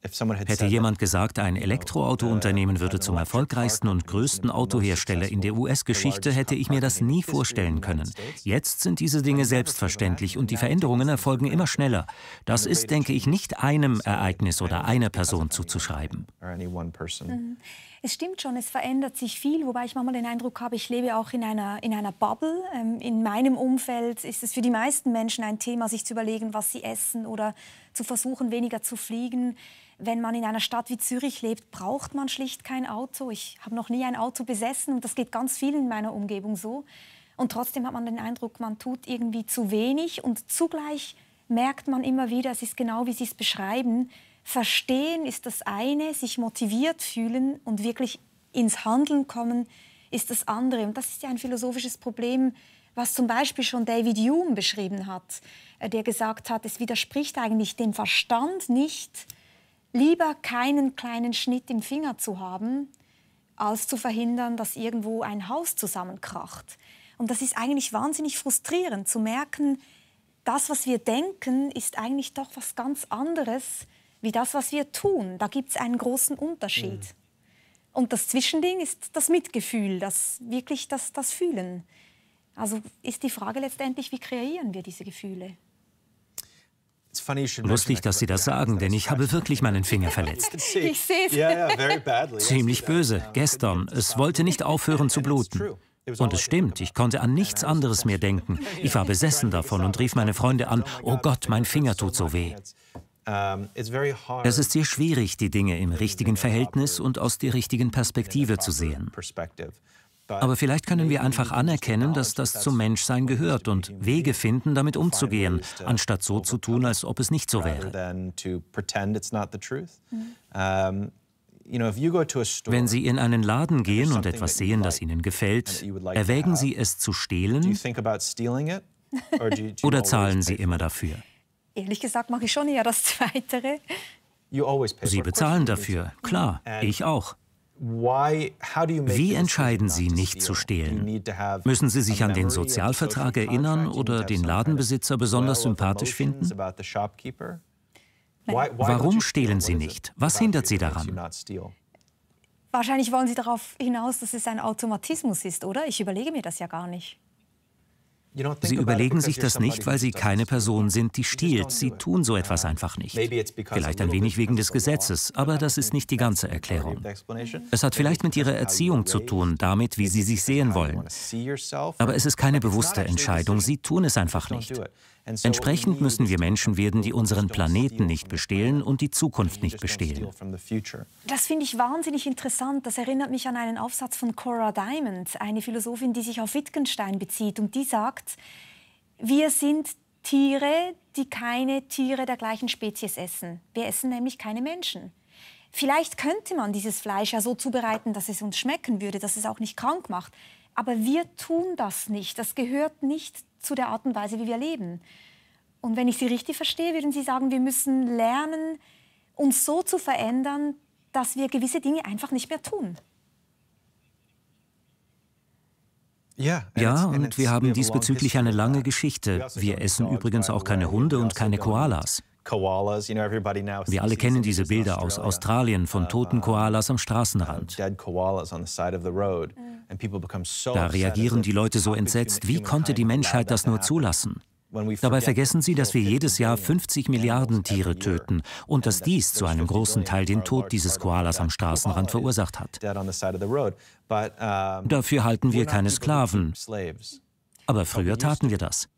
Hätte jemand gesagt, ein Elektroautounternehmen uh, würde zum erfolgreichsten und größten Autohersteller in der US-Geschichte, hätte ich mir das nie vorstellen können. Jetzt sind diese Dinge selbstverständlich und die Veränderungen erfolgen immer schneller. Das ist, denke ich, nicht einem Ereignis oder einer Person zuzuschreiben. Mhm. Es stimmt schon, es verändert sich viel, wobei ich manchmal den Eindruck habe, ich lebe auch in einer, in einer Bubble. Ähm, in meinem Umfeld ist es für die meisten Menschen ein Thema, sich zu überlegen, was sie essen oder zu versuchen, weniger zu fliegen. Wenn man in einer Stadt wie Zürich lebt, braucht man schlicht kein Auto. Ich habe noch nie ein Auto besessen und das geht ganz vielen in meiner Umgebung so. Und trotzdem hat man den Eindruck, man tut irgendwie zu wenig und zugleich merkt man immer wieder, es ist genau wie Sie es beschreiben, Verstehen ist das eine, sich motiviert fühlen und wirklich ins Handeln kommen ist das andere. Und das ist ja ein philosophisches Problem, was zum Beispiel schon David Hume beschrieben hat, äh, der gesagt hat, es widerspricht eigentlich dem Verstand nicht, lieber keinen kleinen Schnitt im Finger zu haben, als zu verhindern, dass irgendwo ein Haus zusammenkracht. Und das ist eigentlich wahnsinnig frustrierend zu merken, das, was wir denken, ist eigentlich doch was ganz anderes, wie das, was wir tun. Da gibt es einen großen Unterschied. Mhm. Und das Zwischending ist das Mitgefühl, das wirklich das, das Fühlen. Also ist die Frage letztendlich, wie kreieren wir diese Gefühle? Lustig, dass Sie das sagen, denn ich habe wirklich meinen Finger verletzt. (laughs) Ich sehe es. (laughs) Ziemlich böse. Gestern. Es wollte nicht aufhören zu bluten. Und es stimmt, ich konnte an nichts anderes mehr denken. Ich war besessen davon und rief meine Freunde an, oh Gott, mein Finger tut so weh. Es ist sehr schwierig, die Dinge im richtigen Verhältnis und aus der richtigen Perspektive zu sehen. Aber vielleicht können wir einfach anerkennen, dass das zum Menschsein gehört und Wege finden, damit umzugehen, anstatt so zu tun, als ob es nicht so wäre. Mhm. Wenn Sie in einen Laden gehen und etwas sehen, das Ihnen gefällt, erwägen Sie es zu stehlen (laughs) oder zahlen Sie immer dafür? Ehrlich gesagt mache ich schon eher das (laughs) Zweite. Sie bezahlen dafür, klar, ich auch. Wie entscheiden Sie, nicht zu stehlen? Müssen Sie sich an den Sozialvertrag erinnern oder den Ladenbesitzer besonders sympathisch finden? Warum stehlen Sie nicht? Was hindert Sie daran? Wahrscheinlich wollen Sie darauf hinaus, dass es ein Automatismus ist, oder? Ich überlege mir das ja gar nicht. Sie überlegen sich das nicht, weil sie keine Person sind, die stiehlt. Sie tun so etwas einfach nicht. Vielleicht ein wenig wegen des Gesetzes, aber das ist nicht die ganze Erklärung. Es hat vielleicht mit ihrer Erziehung zu tun, damit, wie sie sich sehen wollen. Aber es ist keine bewusste Entscheidung. Sie tun es einfach nicht. Entsprechend müssen wir Menschen werden, die unseren Planeten nicht bestehlen und die Zukunft nicht bestehlen. Das finde ich wahnsinnig interessant. Das erinnert mich an einen Aufsatz von Cora Diamond, eine Philosophin, die sich auf Wittgenstein bezieht. Und die sagt, wir sind Tiere, die keine Tiere der gleichen Spezies essen. Wir essen nämlich keine Menschen. Vielleicht könnte man dieses Fleisch ja so zubereiten, dass es uns schmecken würde, dass es auch nicht krank macht. Aber wir tun das nicht. Das gehört nicht zu der Art und Weise, wie wir leben. Und wenn ich Sie richtig verstehe, würden Sie sagen, wir müssen lernen, uns so zu verändern, dass wir gewisse Dinge einfach nicht mehr tun. Ja, und wir haben diesbezüglich eine lange Geschichte. Wir essen übrigens auch keine Hunde und keine Koalas. Wir alle kennen diese Bilder aus Australien von uh, toten Koalas am Straßenrand. Uh, da reagieren die Leute so entsetzt, wie konnte die Menschheit das nur zulassen? Dabei vergessen sie, dass wir jedes Jahr 50 Milliarden Tiere töten und dass dies zu einem großen Teil den Tod dieses Koalas am Straßenrand verursacht hat. Dafür halten wir keine Sklaven. Aber früher taten wir das.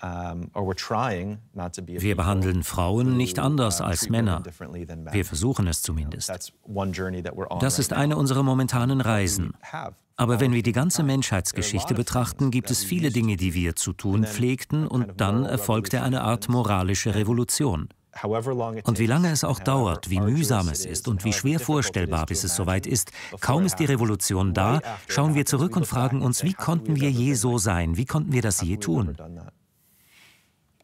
Wir behandeln Frauen nicht anders als Männer. Wir versuchen es zumindest. Das ist eine unserer momentanen Reisen. Aber wenn wir die ganze Menschheitsgeschichte betrachten, gibt es viele Dinge, die wir zu tun pflegten und dann erfolgte eine Art moralische Revolution. Und wie lange es auch dauert, wie mühsam es ist und wie schwer vorstellbar, bis es soweit ist, kaum ist die Revolution da, schauen wir zurück und fragen uns, wie konnten wir je so sein, wie konnten wir das je tun?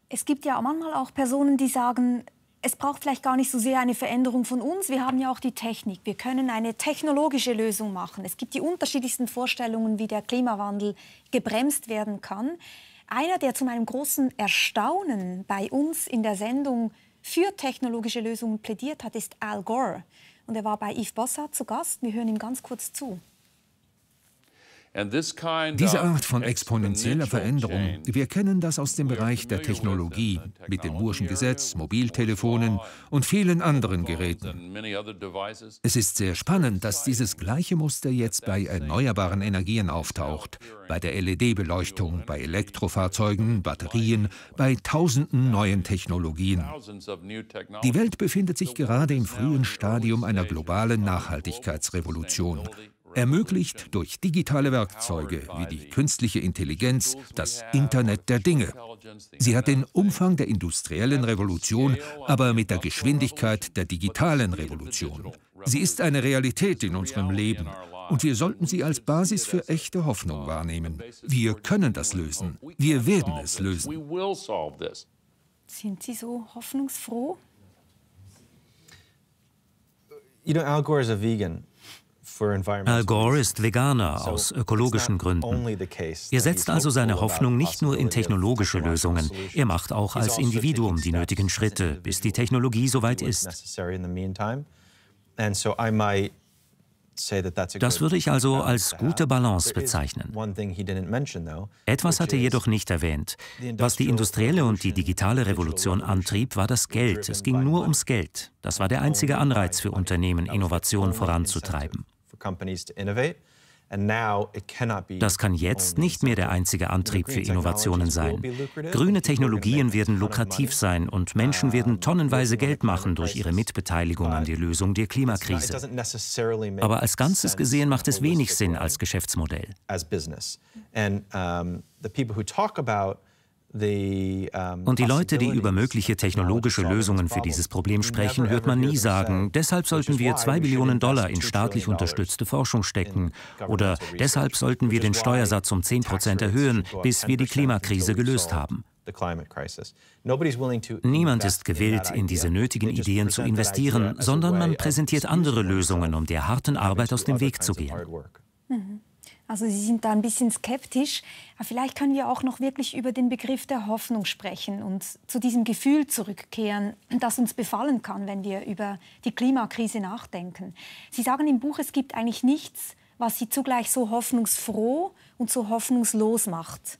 Es gibt ja manchmal auch Personen, die sagen, es braucht vielleicht gar nicht so sehr eine Veränderung von uns. Wir haben ja auch die Technik. Wir können eine technologische Lösung machen. Es gibt die unterschiedlichsten Vorstellungen, wie der Klimawandel gebremst werden kann. Einer, der zu meinem großen Erstaunen bei uns in der Sendung für technologische Lösungen plädiert hat, ist Al Gore. Und er war bei Yves Bossard zu Gast. Wir hören ihm ganz kurz zu. Diese Art von exponentieller Veränderung, wir kennen das aus dem Bereich der Technologie, mit dem Burschen Gesetz, Mobiltelefonen und vielen anderen Geräten. Es ist sehr spannend, dass dieses gleiche Muster jetzt bei erneuerbaren Energien auftaucht, bei der LED-Beleuchtung, bei Elektrofahrzeugen, Batterien, bei tausenden neuen Technologien. Die Welt befindet sich gerade im frühen Stadium einer globalen Nachhaltigkeitsrevolution ermöglicht durch digitale Werkzeuge wie die künstliche Intelligenz das Internet der Dinge. Sie hat den Umfang der industriellen Revolution, aber mit der Geschwindigkeit der digitalen Revolution. Sie ist eine Realität in unserem Leben und wir sollten sie als Basis für echte Hoffnung wahrnehmen. Wir können das lösen. Wir werden es lösen. Sind Sie so hoffnungsfroh? You know, Al Gore is a vegan. Al Gore ist Veganer aus ökologischen Gründen. Er setzt also seine Hoffnung nicht nur in technologische Lösungen, er macht auch als also Individuum die nötigen Schritte, bis die Technologie soweit ist. Das würde ich also als gute Balance bezeichnen. Etwas hat er jedoch nicht erwähnt. Was die industrielle und die digitale Revolution antrieb, war das Geld. Es ging nur ums Geld. Das war der einzige Anreiz für Unternehmen, Innovation voranzutreiben. Das kann jetzt nicht mehr der einzige Antrieb für Innovationen sein. Grüne Technologien werden lukrativ sein und Menschen werden tonnenweise Geld machen durch ihre Mitbeteiligung an der Lösung der Klimakrise. Aber als Ganzes gesehen macht es wenig Sinn als Geschäftsmodell. Und die die und die Leute, die über mögliche technologische Lösungen für dieses Problem sprechen, hört man nie sagen, deshalb sollten wir 2 Billionen Dollar in staatlich unterstützte Forschung stecken oder deshalb sollten wir den Steuersatz um 10 Prozent erhöhen, bis wir die Klimakrise gelöst haben. Niemand ist gewillt, in diese nötigen Ideen zu investieren, sondern man präsentiert andere Lösungen, um der harten Arbeit aus dem Weg zu gehen. Mhm. Also Sie sind da ein bisschen skeptisch. Aber vielleicht können wir auch noch wirklich über den Begriff der Hoffnung sprechen und zu diesem Gefühl zurückkehren, das uns befallen kann, wenn wir über die Klimakrise nachdenken. Sie sagen im Buch, es gibt eigentlich nichts, was Sie zugleich so hoffnungsfroh und so hoffnungslos macht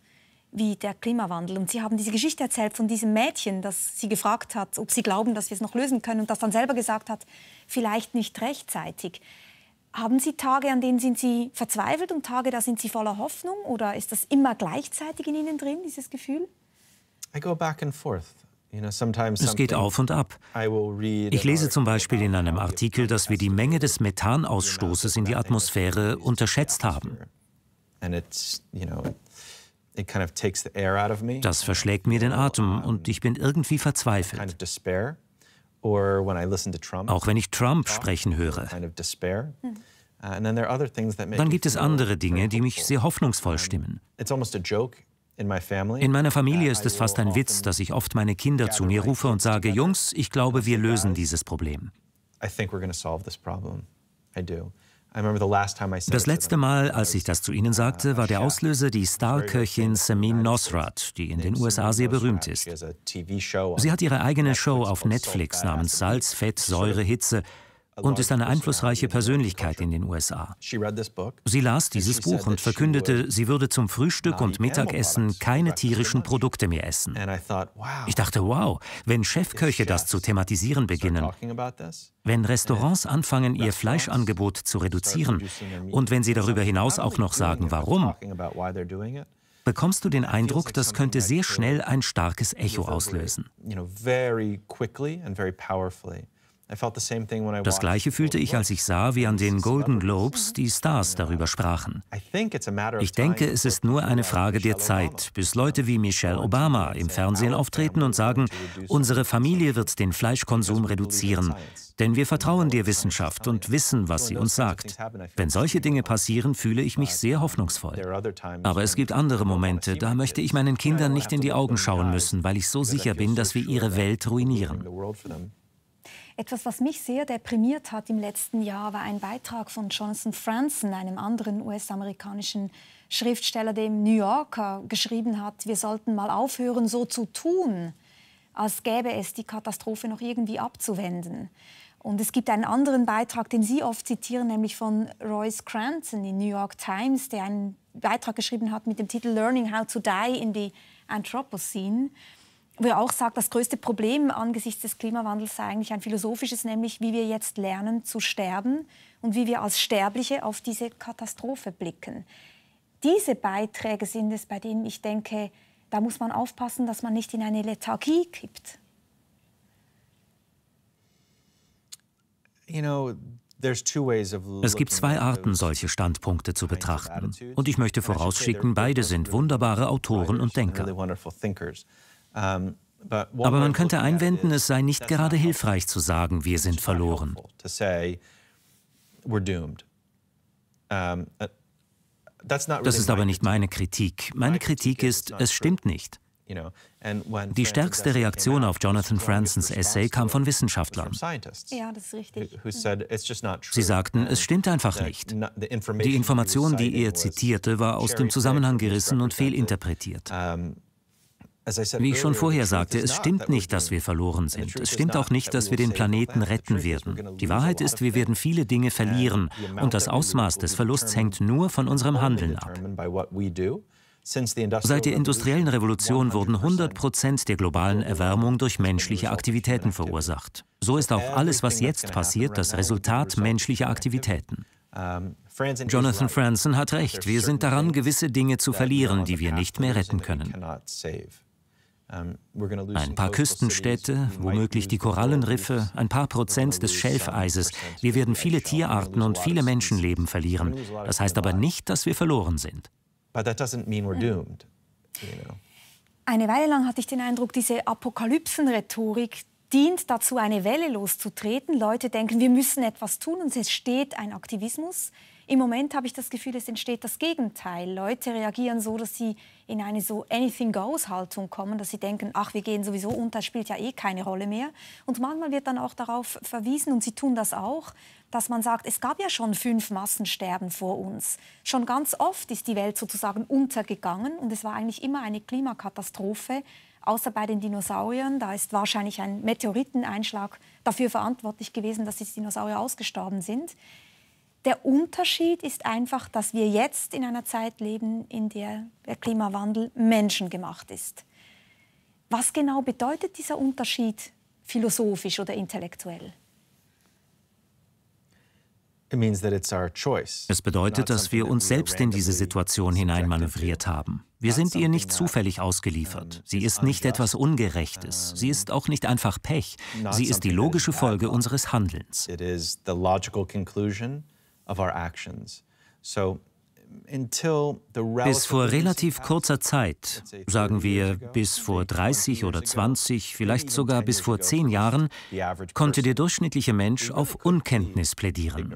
wie der Klimawandel. Und Sie haben diese Geschichte erzählt von diesem Mädchen, das Sie gefragt hat, ob Sie glauben, dass wir es noch lösen können und das dann selber gesagt hat, vielleicht nicht rechtzeitig. Haben Sie Tage, an denen sind Sie verzweifelt und Tage, da sind Sie voller Hoffnung? Oder ist das immer gleichzeitig in Ihnen drin, dieses Gefühl? Es geht auf und ab. Ich lese zum Beispiel in einem Artikel, dass wir die Menge des Methanausstoßes in die Atmosphäre unterschätzt haben. Das verschlägt mir den Atem und ich bin irgendwie verzweifelt. Auch wenn ich Trump sprechen höre. Hm. Uh, Dann gibt es andere Dinge, die mich sehr hoffnungsvoll stimmen. In meiner Familie ist es fast ein Witz, dass ich oft meine Kinder zu mir rufe und sage, Jungs, ich glaube, wir lösen dieses Problem. Das letzte Mal, als ich das zu Ihnen sagte, war der Auslöser die Star-Köchin Samin Nosrat, die in den USA sehr berühmt ist. Sie hat ihre eigene Show auf Netflix namens Salz, Fett, Säure, Hitze und ist eine einflussreiche Persönlichkeit in den USA. Sie las dieses Buch und verkündete, sie würde zum Frühstück und Mittagessen keine tierischen Produkte mehr essen. Ich dachte, wow, wenn Chefköche das zu thematisieren beginnen, wenn Restaurants anfangen, ihr Fleischangebot zu reduzieren und wenn sie darüber hinaus auch noch sagen, warum, bekommst du den Eindruck, das könnte sehr schnell ein starkes Echo auslösen. Das gleiche fühlte ich, als ich sah, wie an den Golden Globes die Stars uh, darüber sprachen. Ich denke, es ist nur eine Frage der Zeit, bis Leute wie Michelle Obama im Fernsehen auftreten und sagen, unsere Familie wird den Fleischkonsum reduzieren, denn wir vertrauen der Wissenschaft und wissen, was sie uns sagt. Wenn solche Dinge passieren, fühle ich mich uh, sehr hoffnungsvoll. Aber es gibt andere Momente, da möchte ich meinen Kindern nicht in die Augen schauen müssen, weil ich so sicher bin, dass wir ihre Welt ruinieren. Etwas, was mich sehr deprimiert hat im letzten Jahr, war ein Beitrag von Jonathan Franzen, einem anderen US-amerikanischen Schriftsteller, dem New Yorker geschrieben hat, wir sollten mal aufhören, so zu tun, als gäbe es die Katastrophe noch irgendwie abzuwenden. Und es gibt einen anderen Beitrag, den Sie oft zitieren, nämlich von Royce Cranston in New York Times, der einen Beitrag geschrieben hat mit dem Titel Learning How to Die in the Anthropocene wo er auch sagt, das größte Problem angesichts des Klimawandels sei eigentlich ein philosophisches, nämlich wie wir jetzt lernen zu sterben und wie wir als Sterbliche auf diese Katastrophe blicken. Diese Beiträge sind es, bei denen ich denke, da muss man aufpassen, dass man nicht in eine Lethargie kippt. You know, es gibt zwei Arten, solche Standpunkte zu betrachten. Und ich möchte vorausschicken, beide sind wunderbare Autoren und Denker. Ähm, aber man könnte einwenden, es sei nicht gerade hilfreich zu sagen, wir sind verloren. Uh, das ist aber nicht meine Kritik. Meine Kritik ist, es stimmt nicht. Die stärkste Reaktion auf Jonathan Franzens Essay kam von Wissenschaftlern. Ja, das ist richtig. Mhm. Sie sagten, es stimmt einfach nicht. Die Information, die er zitierte, war aus dem Zusammenhang gerissen und fehlinterpretiert. Wie ich schon vorher sagte, es stimmt nicht, dass wir verloren sind. Es stimmt auch nicht, dass wir den Planeten retten werden. Die Wahrheit ist, wir werden viele Dinge verlieren und das Ausmaß des Verlusts hängt nur von unserem Handeln ab. Seit der industriellen Revolution wurden 100 Prozent der globalen Erwärmung durch menschliche Aktivitäten verursacht. So ist auch alles, was jetzt passiert, das Resultat menschlicher Aktivitäten. Jonathan Franzen hat recht, wir sind daran, gewisse Dinge zu verlieren, die wir nicht mehr retten können. Ähm, ein paar Küstenstädte, womöglich die Korallenriffe, ein paar Prozent des Schelfeises. Wir werden viele Tierarten und viele Menschenleben verlieren. Das heißt aber nicht, dass wir verloren sind. Eine Weile lang hatte ich den Eindruck, diese Apokalypsen-Rhetorik dient dazu, eine Welle loszutreten. Leute denken, wir müssen etwas tun und es steht ein Aktivismus im Moment habe ich das Gefühl, es entsteht das Gegenteil. Leute reagieren so, dass sie in eine so Anything-Goes-Haltung kommen, dass sie denken, ach, wir gehen sowieso unter, spielt ja eh keine Rolle mehr. Und manchmal wird dann auch darauf verwiesen, und sie tun das auch, dass man sagt, es gab ja schon fünf Massensterben vor uns. Schon ganz oft ist die Welt sozusagen untergegangen und es war eigentlich immer eine Klimakatastrophe, außer bei den Dinosauriern. Da ist wahrscheinlich ein Meteoriteneinschlag dafür verantwortlich gewesen, dass die Dinosaurier ausgestorben sind. Der Unterschied ist einfach, dass wir jetzt in einer Zeit leben, in der der Klimawandel menschengemacht ist. Was genau bedeutet dieser Unterschied philosophisch oder intellektuell? Es bedeutet, dass wir uns selbst in diese Situation hineinmanövriert haben. Wir sind ihr nicht zufällig ausgeliefert. Sie ist nicht etwas Ungerechtes. Sie ist auch nicht einfach Pech. Sie ist die logische Folge unseres Handelns. Bis vor relativ kurzer Zeit, sagen wir bis vor 30 oder 20, vielleicht sogar bis vor 10 Jahren, konnte der durchschnittliche Mensch auf Unkenntnis plädieren.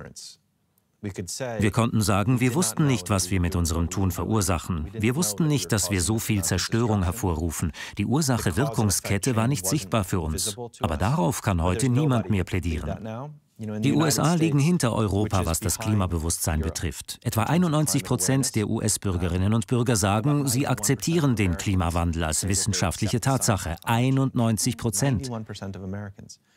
Wir konnten sagen, wir wussten nicht, was wir mit unserem Tun verursachen. Wir wussten nicht, dass wir so viel Zerstörung hervorrufen. Die Ursache-Wirkungskette war nicht sichtbar für uns. Aber darauf kann heute niemand mehr plädieren. Die USA liegen hinter Europa, was das Klimabewusstsein betrifft. Etwa 91 Prozent der US-Bürgerinnen und Bürger sagen, sie akzeptieren den Klimawandel als wissenschaftliche Tatsache. 91 Prozent.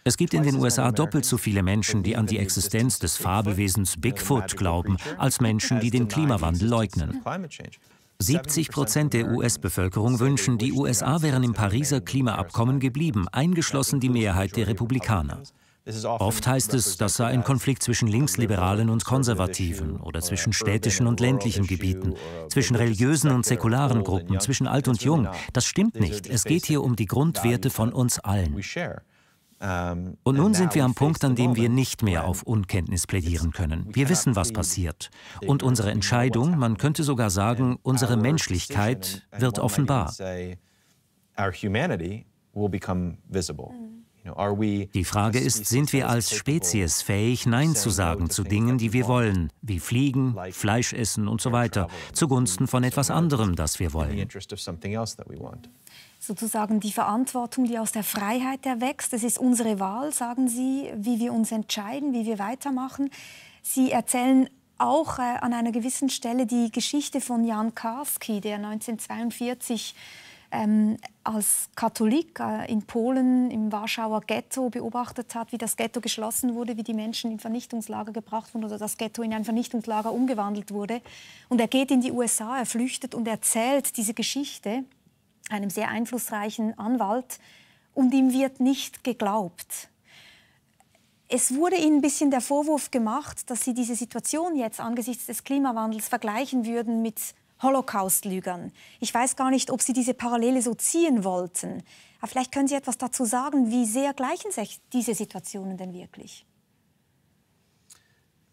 Es gibt in den USA doppelt so viele Menschen, die an die Existenz des Fabelwesens Bigfoot glauben, als Menschen, die den Klimawandel leugnen. 70 Prozent der US-Bevölkerung wünschen, die USA wären im Pariser Klimaabkommen geblieben, eingeschlossen die Mehrheit der Republikaner. Oft heißt es, das sei ein Konflikt zwischen Linksliberalen und Konservativen oder zwischen städtischen und ländlichen Gebieten, zwischen religiösen und säkularen Gruppen, zwischen alt und jung. Das stimmt nicht. Es geht hier um die Grundwerte von uns allen. Und nun sind wir am Punkt, an dem wir nicht mehr auf Unkenntnis plädieren können. Wir wissen, was passiert. Und unsere Entscheidung, man könnte sogar sagen, unsere Menschlichkeit wird offenbar. Our die Frage ist, sind wir als Spezies fähig, Nein zu sagen zu Dingen, die wir wollen, wie fliegen, Fleisch essen und so weiter, zugunsten von etwas anderem, das wir wollen? Sozusagen die Verantwortung, die aus der Freiheit erwächst. Es ist unsere Wahl, sagen Sie, wie wir uns entscheiden, wie wir weitermachen. Sie erzählen auch äh, an einer gewissen Stelle die Geschichte von Jan Karski, der 1942 ähm, als Katholik äh, in Polen im Warschauer Ghetto beobachtet hat, wie das Ghetto geschlossen wurde, wie die Menschen in Vernichtungslager gebracht wurden oder das Ghetto in ein Vernichtungslager umgewandelt wurde. Und er geht in die USA, er flüchtet und erzählt diese Geschichte einem sehr einflussreichen Anwalt und ihm wird nicht geglaubt. Es wurde Ihnen ein bisschen der Vorwurf gemacht, dass Sie diese Situation jetzt angesichts des Klimawandels vergleichen würden mit Holocaust-Lügern. Ich weiß gar nicht, ob Sie diese Parallele so ziehen wollten. Aber vielleicht können Sie etwas dazu sagen, wie sehr gleichen sich diese Situationen denn wirklich?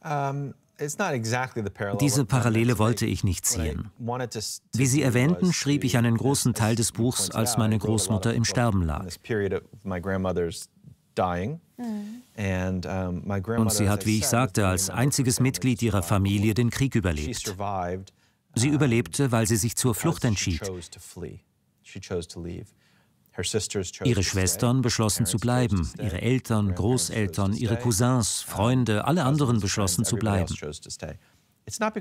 Um ähm, diese Parallele wollte ich nicht ziehen. Wie Sie erwähnten, schrieb ich einen großen Teil des Buchs, als meine Großmutter im Sterben lag. Mm. Und sie hat, wie ich sagte, als einziges Mitglied ihrer Familie den Krieg überlebt. Sie überlebte, weil sie sich zur Flucht entschied. Ihre Schwestern beschlossen zu bleiben, ihre Eltern, Großeltern, ihre Cousins, Freunde, alle anderen beschlossen zu bleiben.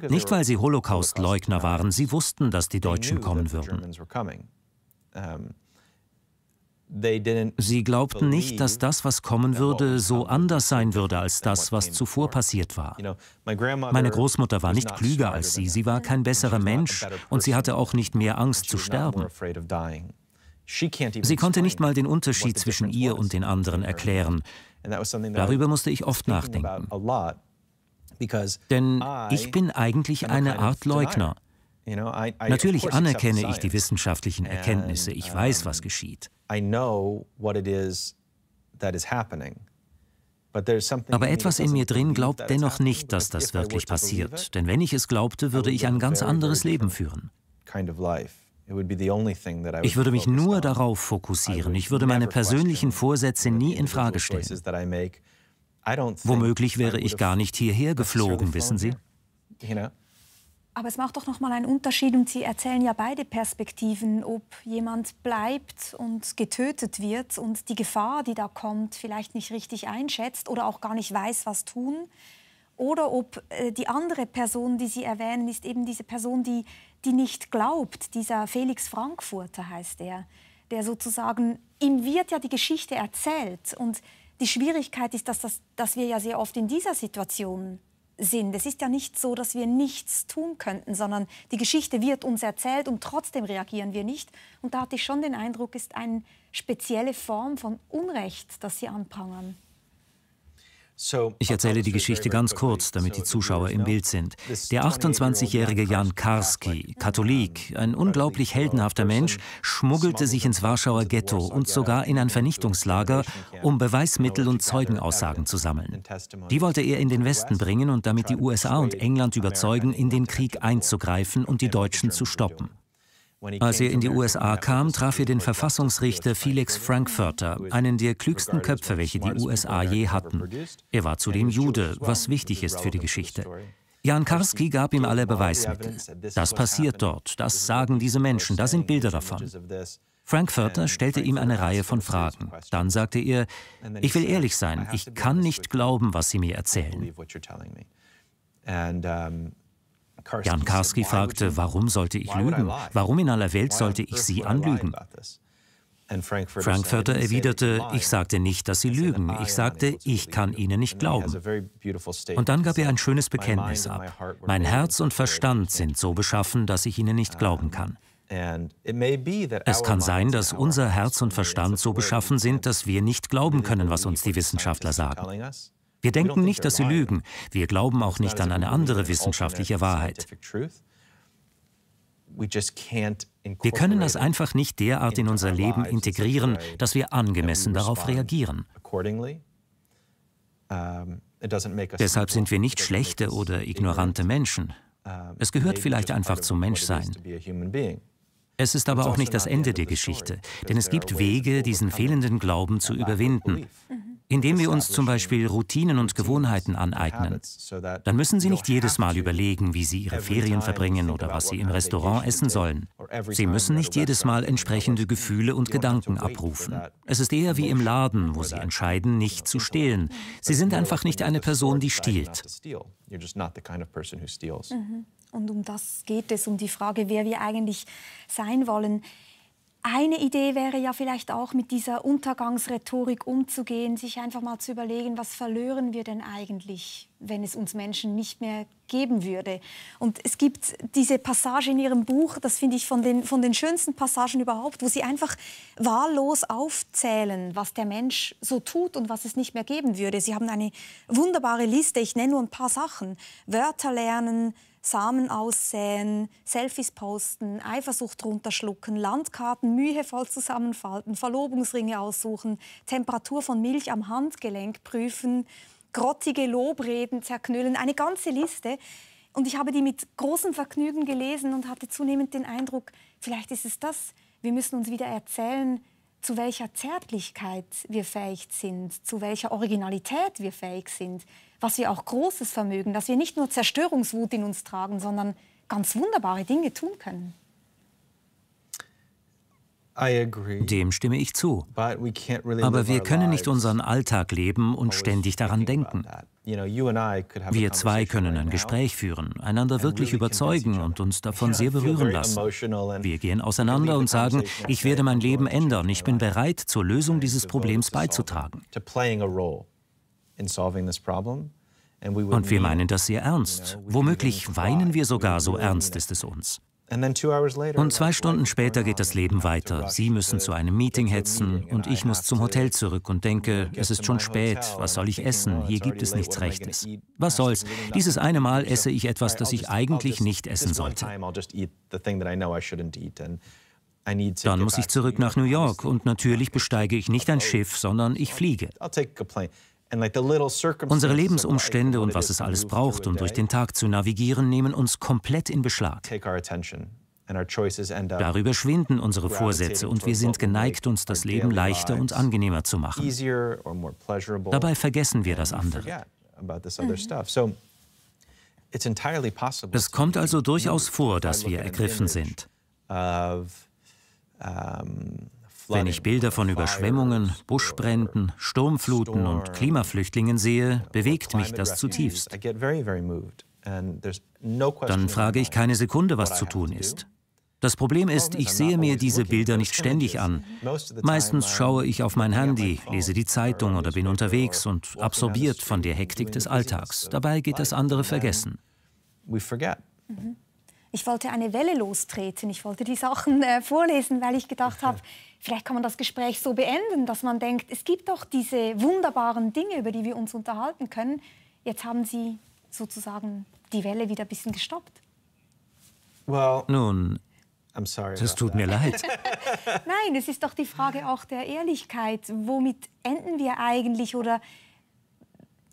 Nicht, weil sie Holocaust-Leugner waren, sie wussten, dass die Deutschen kommen würden. Sie glaubten nicht, dass das, was kommen würde, so anders sein würde als das, was zuvor passiert war. Meine Großmutter war nicht klüger als sie, sie war kein besserer Mensch und sie hatte auch nicht mehr Angst zu sterben. Sie konnte nicht mal den Unterschied zwischen ihr und den anderen erklären. Darüber musste ich oft nachdenken. Denn ich bin eigentlich eine Art Leugner. Natürlich anerkenne ich die wissenschaftlichen Erkenntnisse, ich weiß, was geschieht. Aber etwas in mir drin glaubt dennoch nicht, dass das wirklich passiert. Denn wenn ich es glaubte, würde ich ein ganz anderes Leben führen. Ich würde mich nur darauf fokussieren. Ich würde meine persönlichen Vorsätze nie in Frage stellen. Womöglich wäre ich gar nicht hierher geflogen, wissen Sie? Aber es macht doch noch mal einen Unterschied und Sie erzählen ja beide Perspektiven, ob jemand bleibt und getötet wird und die Gefahr, die da kommt, vielleicht nicht richtig einschätzt oder auch gar nicht weiß, was tun. Oder ob äh, die andere Person, die Sie erwähnen, ist eben diese Person, die, die nicht glaubt. Dieser Felix Frankfurter heißt er, der sozusagen, ihm wird ja die Geschichte erzählt. Und die Schwierigkeit ist, dass, das, dass wir ja sehr oft in dieser Situation sind. Es ist ja nicht so, dass wir nichts tun könnten, sondern die Geschichte wird uns erzählt und trotzdem reagieren wir nicht. Und da hatte ich schon den Eindruck, ist eine spezielle Form von Unrecht, das Sie anprangern. Ich erzähle die Geschichte ganz kurz, damit die Zuschauer im Bild sind. Der 28-jährige Jan Karski, Katholik, ein unglaublich heldenhafter Mensch, schmuggelte sich ins Warschauer Ghetto und sogar in ein Vernichtungslager, um Beweismittel und Zeugenaussagen zu sammeln. Die wollte er in den Westen bringen und damit die USA und England überzeugen, in den Krieg einzugreifen und die Deutschen zu stoppen. Als er in die USA kam, traf er den Verfassungsrichter Felix Frankfurter, einen der klügsten Köpfe, welche die USA je hatten. Er war zudem Jude, was wichtig ist für die Geschichte. Jan Karski gab ihm alle Beweismittel. Das passiert dort, das sagen diese Menschen, da sind Bilder davon. Frankfurter stellte ihm eine Reihe von Fragen. Dann sagte er, ich will ehrlich sein, ich kann nicht glauben, was Sie mir erzählen. And um, Jan Karski fragte, warum sollte ich lügen? Warum in aller Welt sollte ich Sie anlügen? Frankfurter erwiderte, ich sagte nicht, dass Sie lügen. Ich sagte, ich kann Ihnen nicht glauben. Und dann gab er ein schönes Bekenntnis ab. Mein Herz und Verstand sind so beschaffen, dass ich Ihnen nicht glauben kann. Es kann sein, dass unser Herz und Verstand so beschaffen sind, dass wir nicht glauben können, was uns die Wissenschaftler sagen. Wir denken nicht, dass sie lügen. Wir glauben auch nicht an eine andere wissenschaftliche Wahrheit. Wir können das einfach nicht derart in unser Leben integrieren, dass wir angemessen darauf reagieren. Deshalb sind wir nicht schlechte oder ignorante Menschen. Es gehört vielleicht einfach zum Menschsein. Es ist aber auch also nicht das Ende der Geschichte, denn es gibt Wege, diesen fehlenden Glauben zu überwinden. Mhm. Indem wir uns zum Beispiel Routinen und Gewohnheiten aneignen, dann müssen Sie nicht jedes Mal überlegen, wie Sie Ihre Ferien verbringen oder was Sie im Restaurant essen sollen. Sie müssen nicht jedes Mal entsprechende Gefühle und Gedanken abrufen. Es ist eher wie im Laden, wo Sie entscheiden, nicht zu stehlen. Sie sind einfach nicht eine Person, die stiehlt. Mhm. Und um das geht es, um die Frage, wer wir eigentlich sein wollen. Eine Idee wäre ja vielleicht auch, mit dieser Untergangsrhetorik umzugehen, sich einfach mal zu überlegen, was verlören wir denn eigentlich, wenn es uns Menschen nicht mehr geben würde. Und es gibt diese Passage in Ihrem Buch, das finde ich von den, von den schönsten Passagen überhaupt, wo Sie einfach wahllos aufzählen, was der Mensch so tut und was es nicht mehr geben würde. Sie haben eine wunderbare Liste, ich nenne nur ein paar Sachen. Wörter lernen, Samen aussäen, Selfies posten, Eifersucht runterschlucken, Landkarten mühevoll zusammenfalten, Verlobungsringe aussuchen, Temperatur von Milch am Handgelenk prüfen, grottige Lobreden zerknüllen, eine ganze Liste. Und ich habe die mit großem Vergnügen gelesen und hatte zunehmend den Eindruck, vielleicht ist es das, wir müssen uns wieder erzählen, zu welcher Zärtlichkeit wir fähig sind, zu welcher Originalität wir fähig sind, was wir auch Großes vermögen, dass wir nicht nur Zerstörungswut in uns tragen, sondern ganz wunderbare Dinge tun können. Dem stimme ich zu. Aber wir können nicht unseren Alltag leben und ständig daran denken. Wir zwei können ein Gespräch führen, einander wirklich überzeugen und uns davon sehr berühren lassen. Wir gehen auseinander und sagen, ich werde mein Leben ändern, ich bin bereit, zur Lösung dieses Problems beizutragen. Und wir meinen das sehr ernst. Womöglich weinen wir sogar, so ernst ist es uns. Und zwei Stunden später geht das Leben weiter. Sie müssen zu einem Meeting hetzen und ich muss zum Hotel zurück und denke, es ist schon spät, was soll ich essen? Oh, Hier gibt es nichts Rechtes. Was soll's? Dieses eine Mal esse ich etwas, das ich eigentlich nicht essen sollte. Dann muss ich zurück nach New York und natürlich besteige ich nicht ein Schiff, sondern ich fliege. Unsere Lebensumstände und was es alles braucht, um durch den Tag zu navigieren, nehmen uns komplett in Beschlag. Darüber schwinden unsere Vorsätze und wir sind geneigt, uns das Leben leichter und angenehmer zu machen. Dabei vergessen wir das andere. Mhm. Es kommt also durchaus vor, dass wir ergriffen sind. Wenn ich Bilder von Überschwemmungen, Buschbränden, Sturmfluten und Klimaflüchtlingen sehe, bewegt mich das zutiefst. Dann frage ich keine Sekunde, was zu tun ist. Das Problem ist, ich sehe mir diese Bilder nicht ständig an. Meistens schaue ich auf mein Handy, lese die Zeitung oder bin unterwegs und absorbiert von der Hektik des Alltags. Dabei geht das andere vergessen. Mhm ich wollte eine Welle lostreten. Ich wollte die Sachen äh, vorlesen, weil ich gedacht habe, vielleicht kann man das Gespräch so beenden, dass man denkt, es gibt doch diese wunderbaren Dinge, über die wir uns unterhalten können. Jetzt haben Sie sozusagen die Welle wieder ein bisschen gestoppt. Well, Nun, das tut mir leid. (laughs) Nein, es ist doch die Frage auch der Ehrlichkeit. Womit enden wir eigentlich oder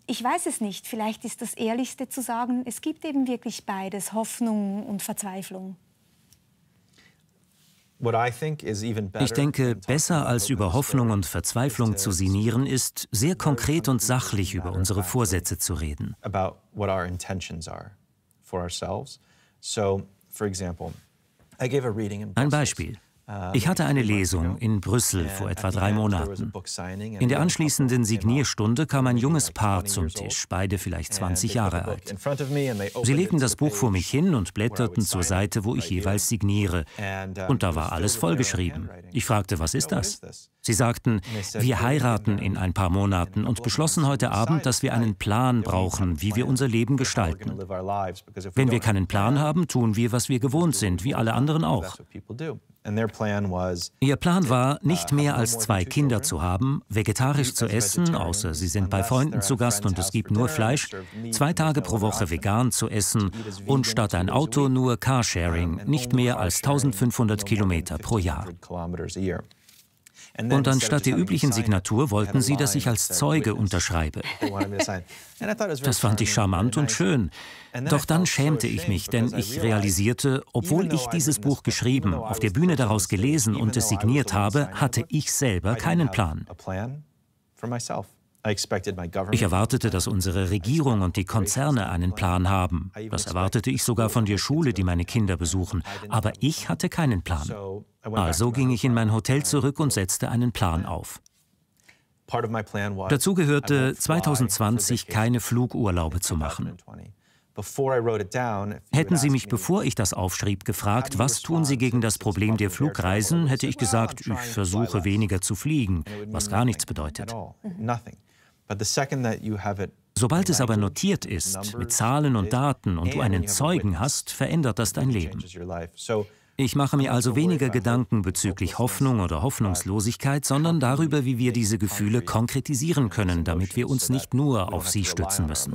ich weiß es nicht. Vielleicht ist das Ehrlichste zu sagen, es gibt eben wirklich beides, Hoffnung und Verzweiflung. Ich denke, besser als über Hoffnung und Verzweiflung zu sinnieren, ist, sehr konkret und sachlich über unsere Vorsätze zu reden. Ein Beispiel. Ich hatte eine Lesung in Brüssel vor etwa drei Monaten. In der anschließenden Signierstunde kam ein junges Paar zum Tisch, beide vielleicht 20 Jahre alt. Sie legten das Buch vor mich hin und blätterten zur Seite, wo ich jeweils signiere. Und da war alles vollgeschrieben. Ich fragte, was ist das? Sie sagten, wir heiraten in ein paar Monaten und beschlossen heute Abend, dass wir einen Plan brauchen, wie wir unser Leben gestalten. Wenn wir keinen Plan haben, tun wir, was wir gewohnt sind, wie alle anderen auch. Ihr Plan war, nicht uh, mehr als zwei Kinder zu haben, vegetarisch zu essen, außer sie sind bei Freunden zu Gast und es gibt nur Fleisch, zwei Tage pro Woche vegan zu essen und statt ein Auto nur Carsharing, nicht mehr als 1500 Kilometer pro Jahr. Und anstatt der üblichen Signatur wollten sie, dass ich als Zeuge unterschreibe. (laughs) Das fand ich charmant und schön. Doch dann schämte ich mich, denn ich realisierte, obwohl ich dieses Buch geschrieben, auf der Bühne daraus gelesen und es signiert habe, hatte ich selber keinen Plan. Ich erwartete, dass unsere Regierung und die Konzerne einen Plan haben. Das erwartete ich sogar von der Schule, die meine Kinder besuchen. Aber ich hatte keinen Plan. Also ging ich in mein Hotel zurück und setzte einen Plan auf. Dazu gehörte, 2020 keine Flugurlaube zu machen. Hätten Sie mich, bevor ich das aufschrieb, gefragt, was tun Sie gegen das Problem der Flugreisen, hätte ich gesagt, ich versuche weniger zu fliegen, was gar nichts bedeutet. Sobald es aber notiert ist, mit Zahlen und Daten und du einen Zeugen hast, verändert das dein Leben. Ich mache mir also weniger Gedanken bezüglich Hoffnung oder Hoffnungslosigkeit, sondern darüber, wie wir diese Gefühle konkretisieren können, damit wir uns nicht nur auf sie stützen müssen.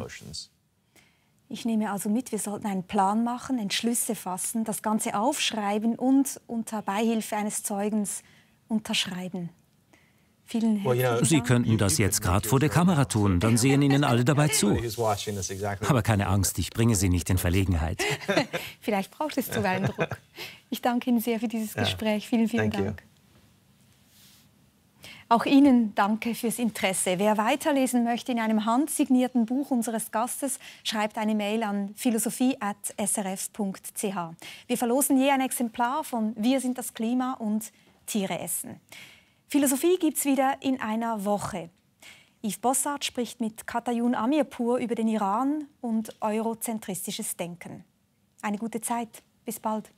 Ich nehme also mit, wir sollten einen Plan machen, Entschlüsse fassen, das Ganze aufschreiben und unter Beihilfe eines Zeugens unterschreiben. Vielen herzlichen Dank. Sie könnten das jetzt gerade vor der Kamera tun, dann sehen Ihnen alle dabei zu. Aber keine Angst, ich bringe Sie nicht in Verlegenheit. (laughs) Vielleicht braucht es zuweilen Druck. Ich danke Ihnen sehr für dieses Gespräch. Vielen, vielen Dank. Auch Ihnen danke fürs Interesse. Wer weiterlesen möchte in einem handsignierten Buch unseres Gastes, schreibt eine Mail an philosophie.srf.ch. Wir verlosen je ein Exemplar von Wir sind das Klima und Tiere essen. Philosophie gibt es wieder in einer Woche. Yves Bossart spricht mit Katayun Amirpur über den Iran und eurozentristisches Denken. Eine gute Zeit. Bis bald.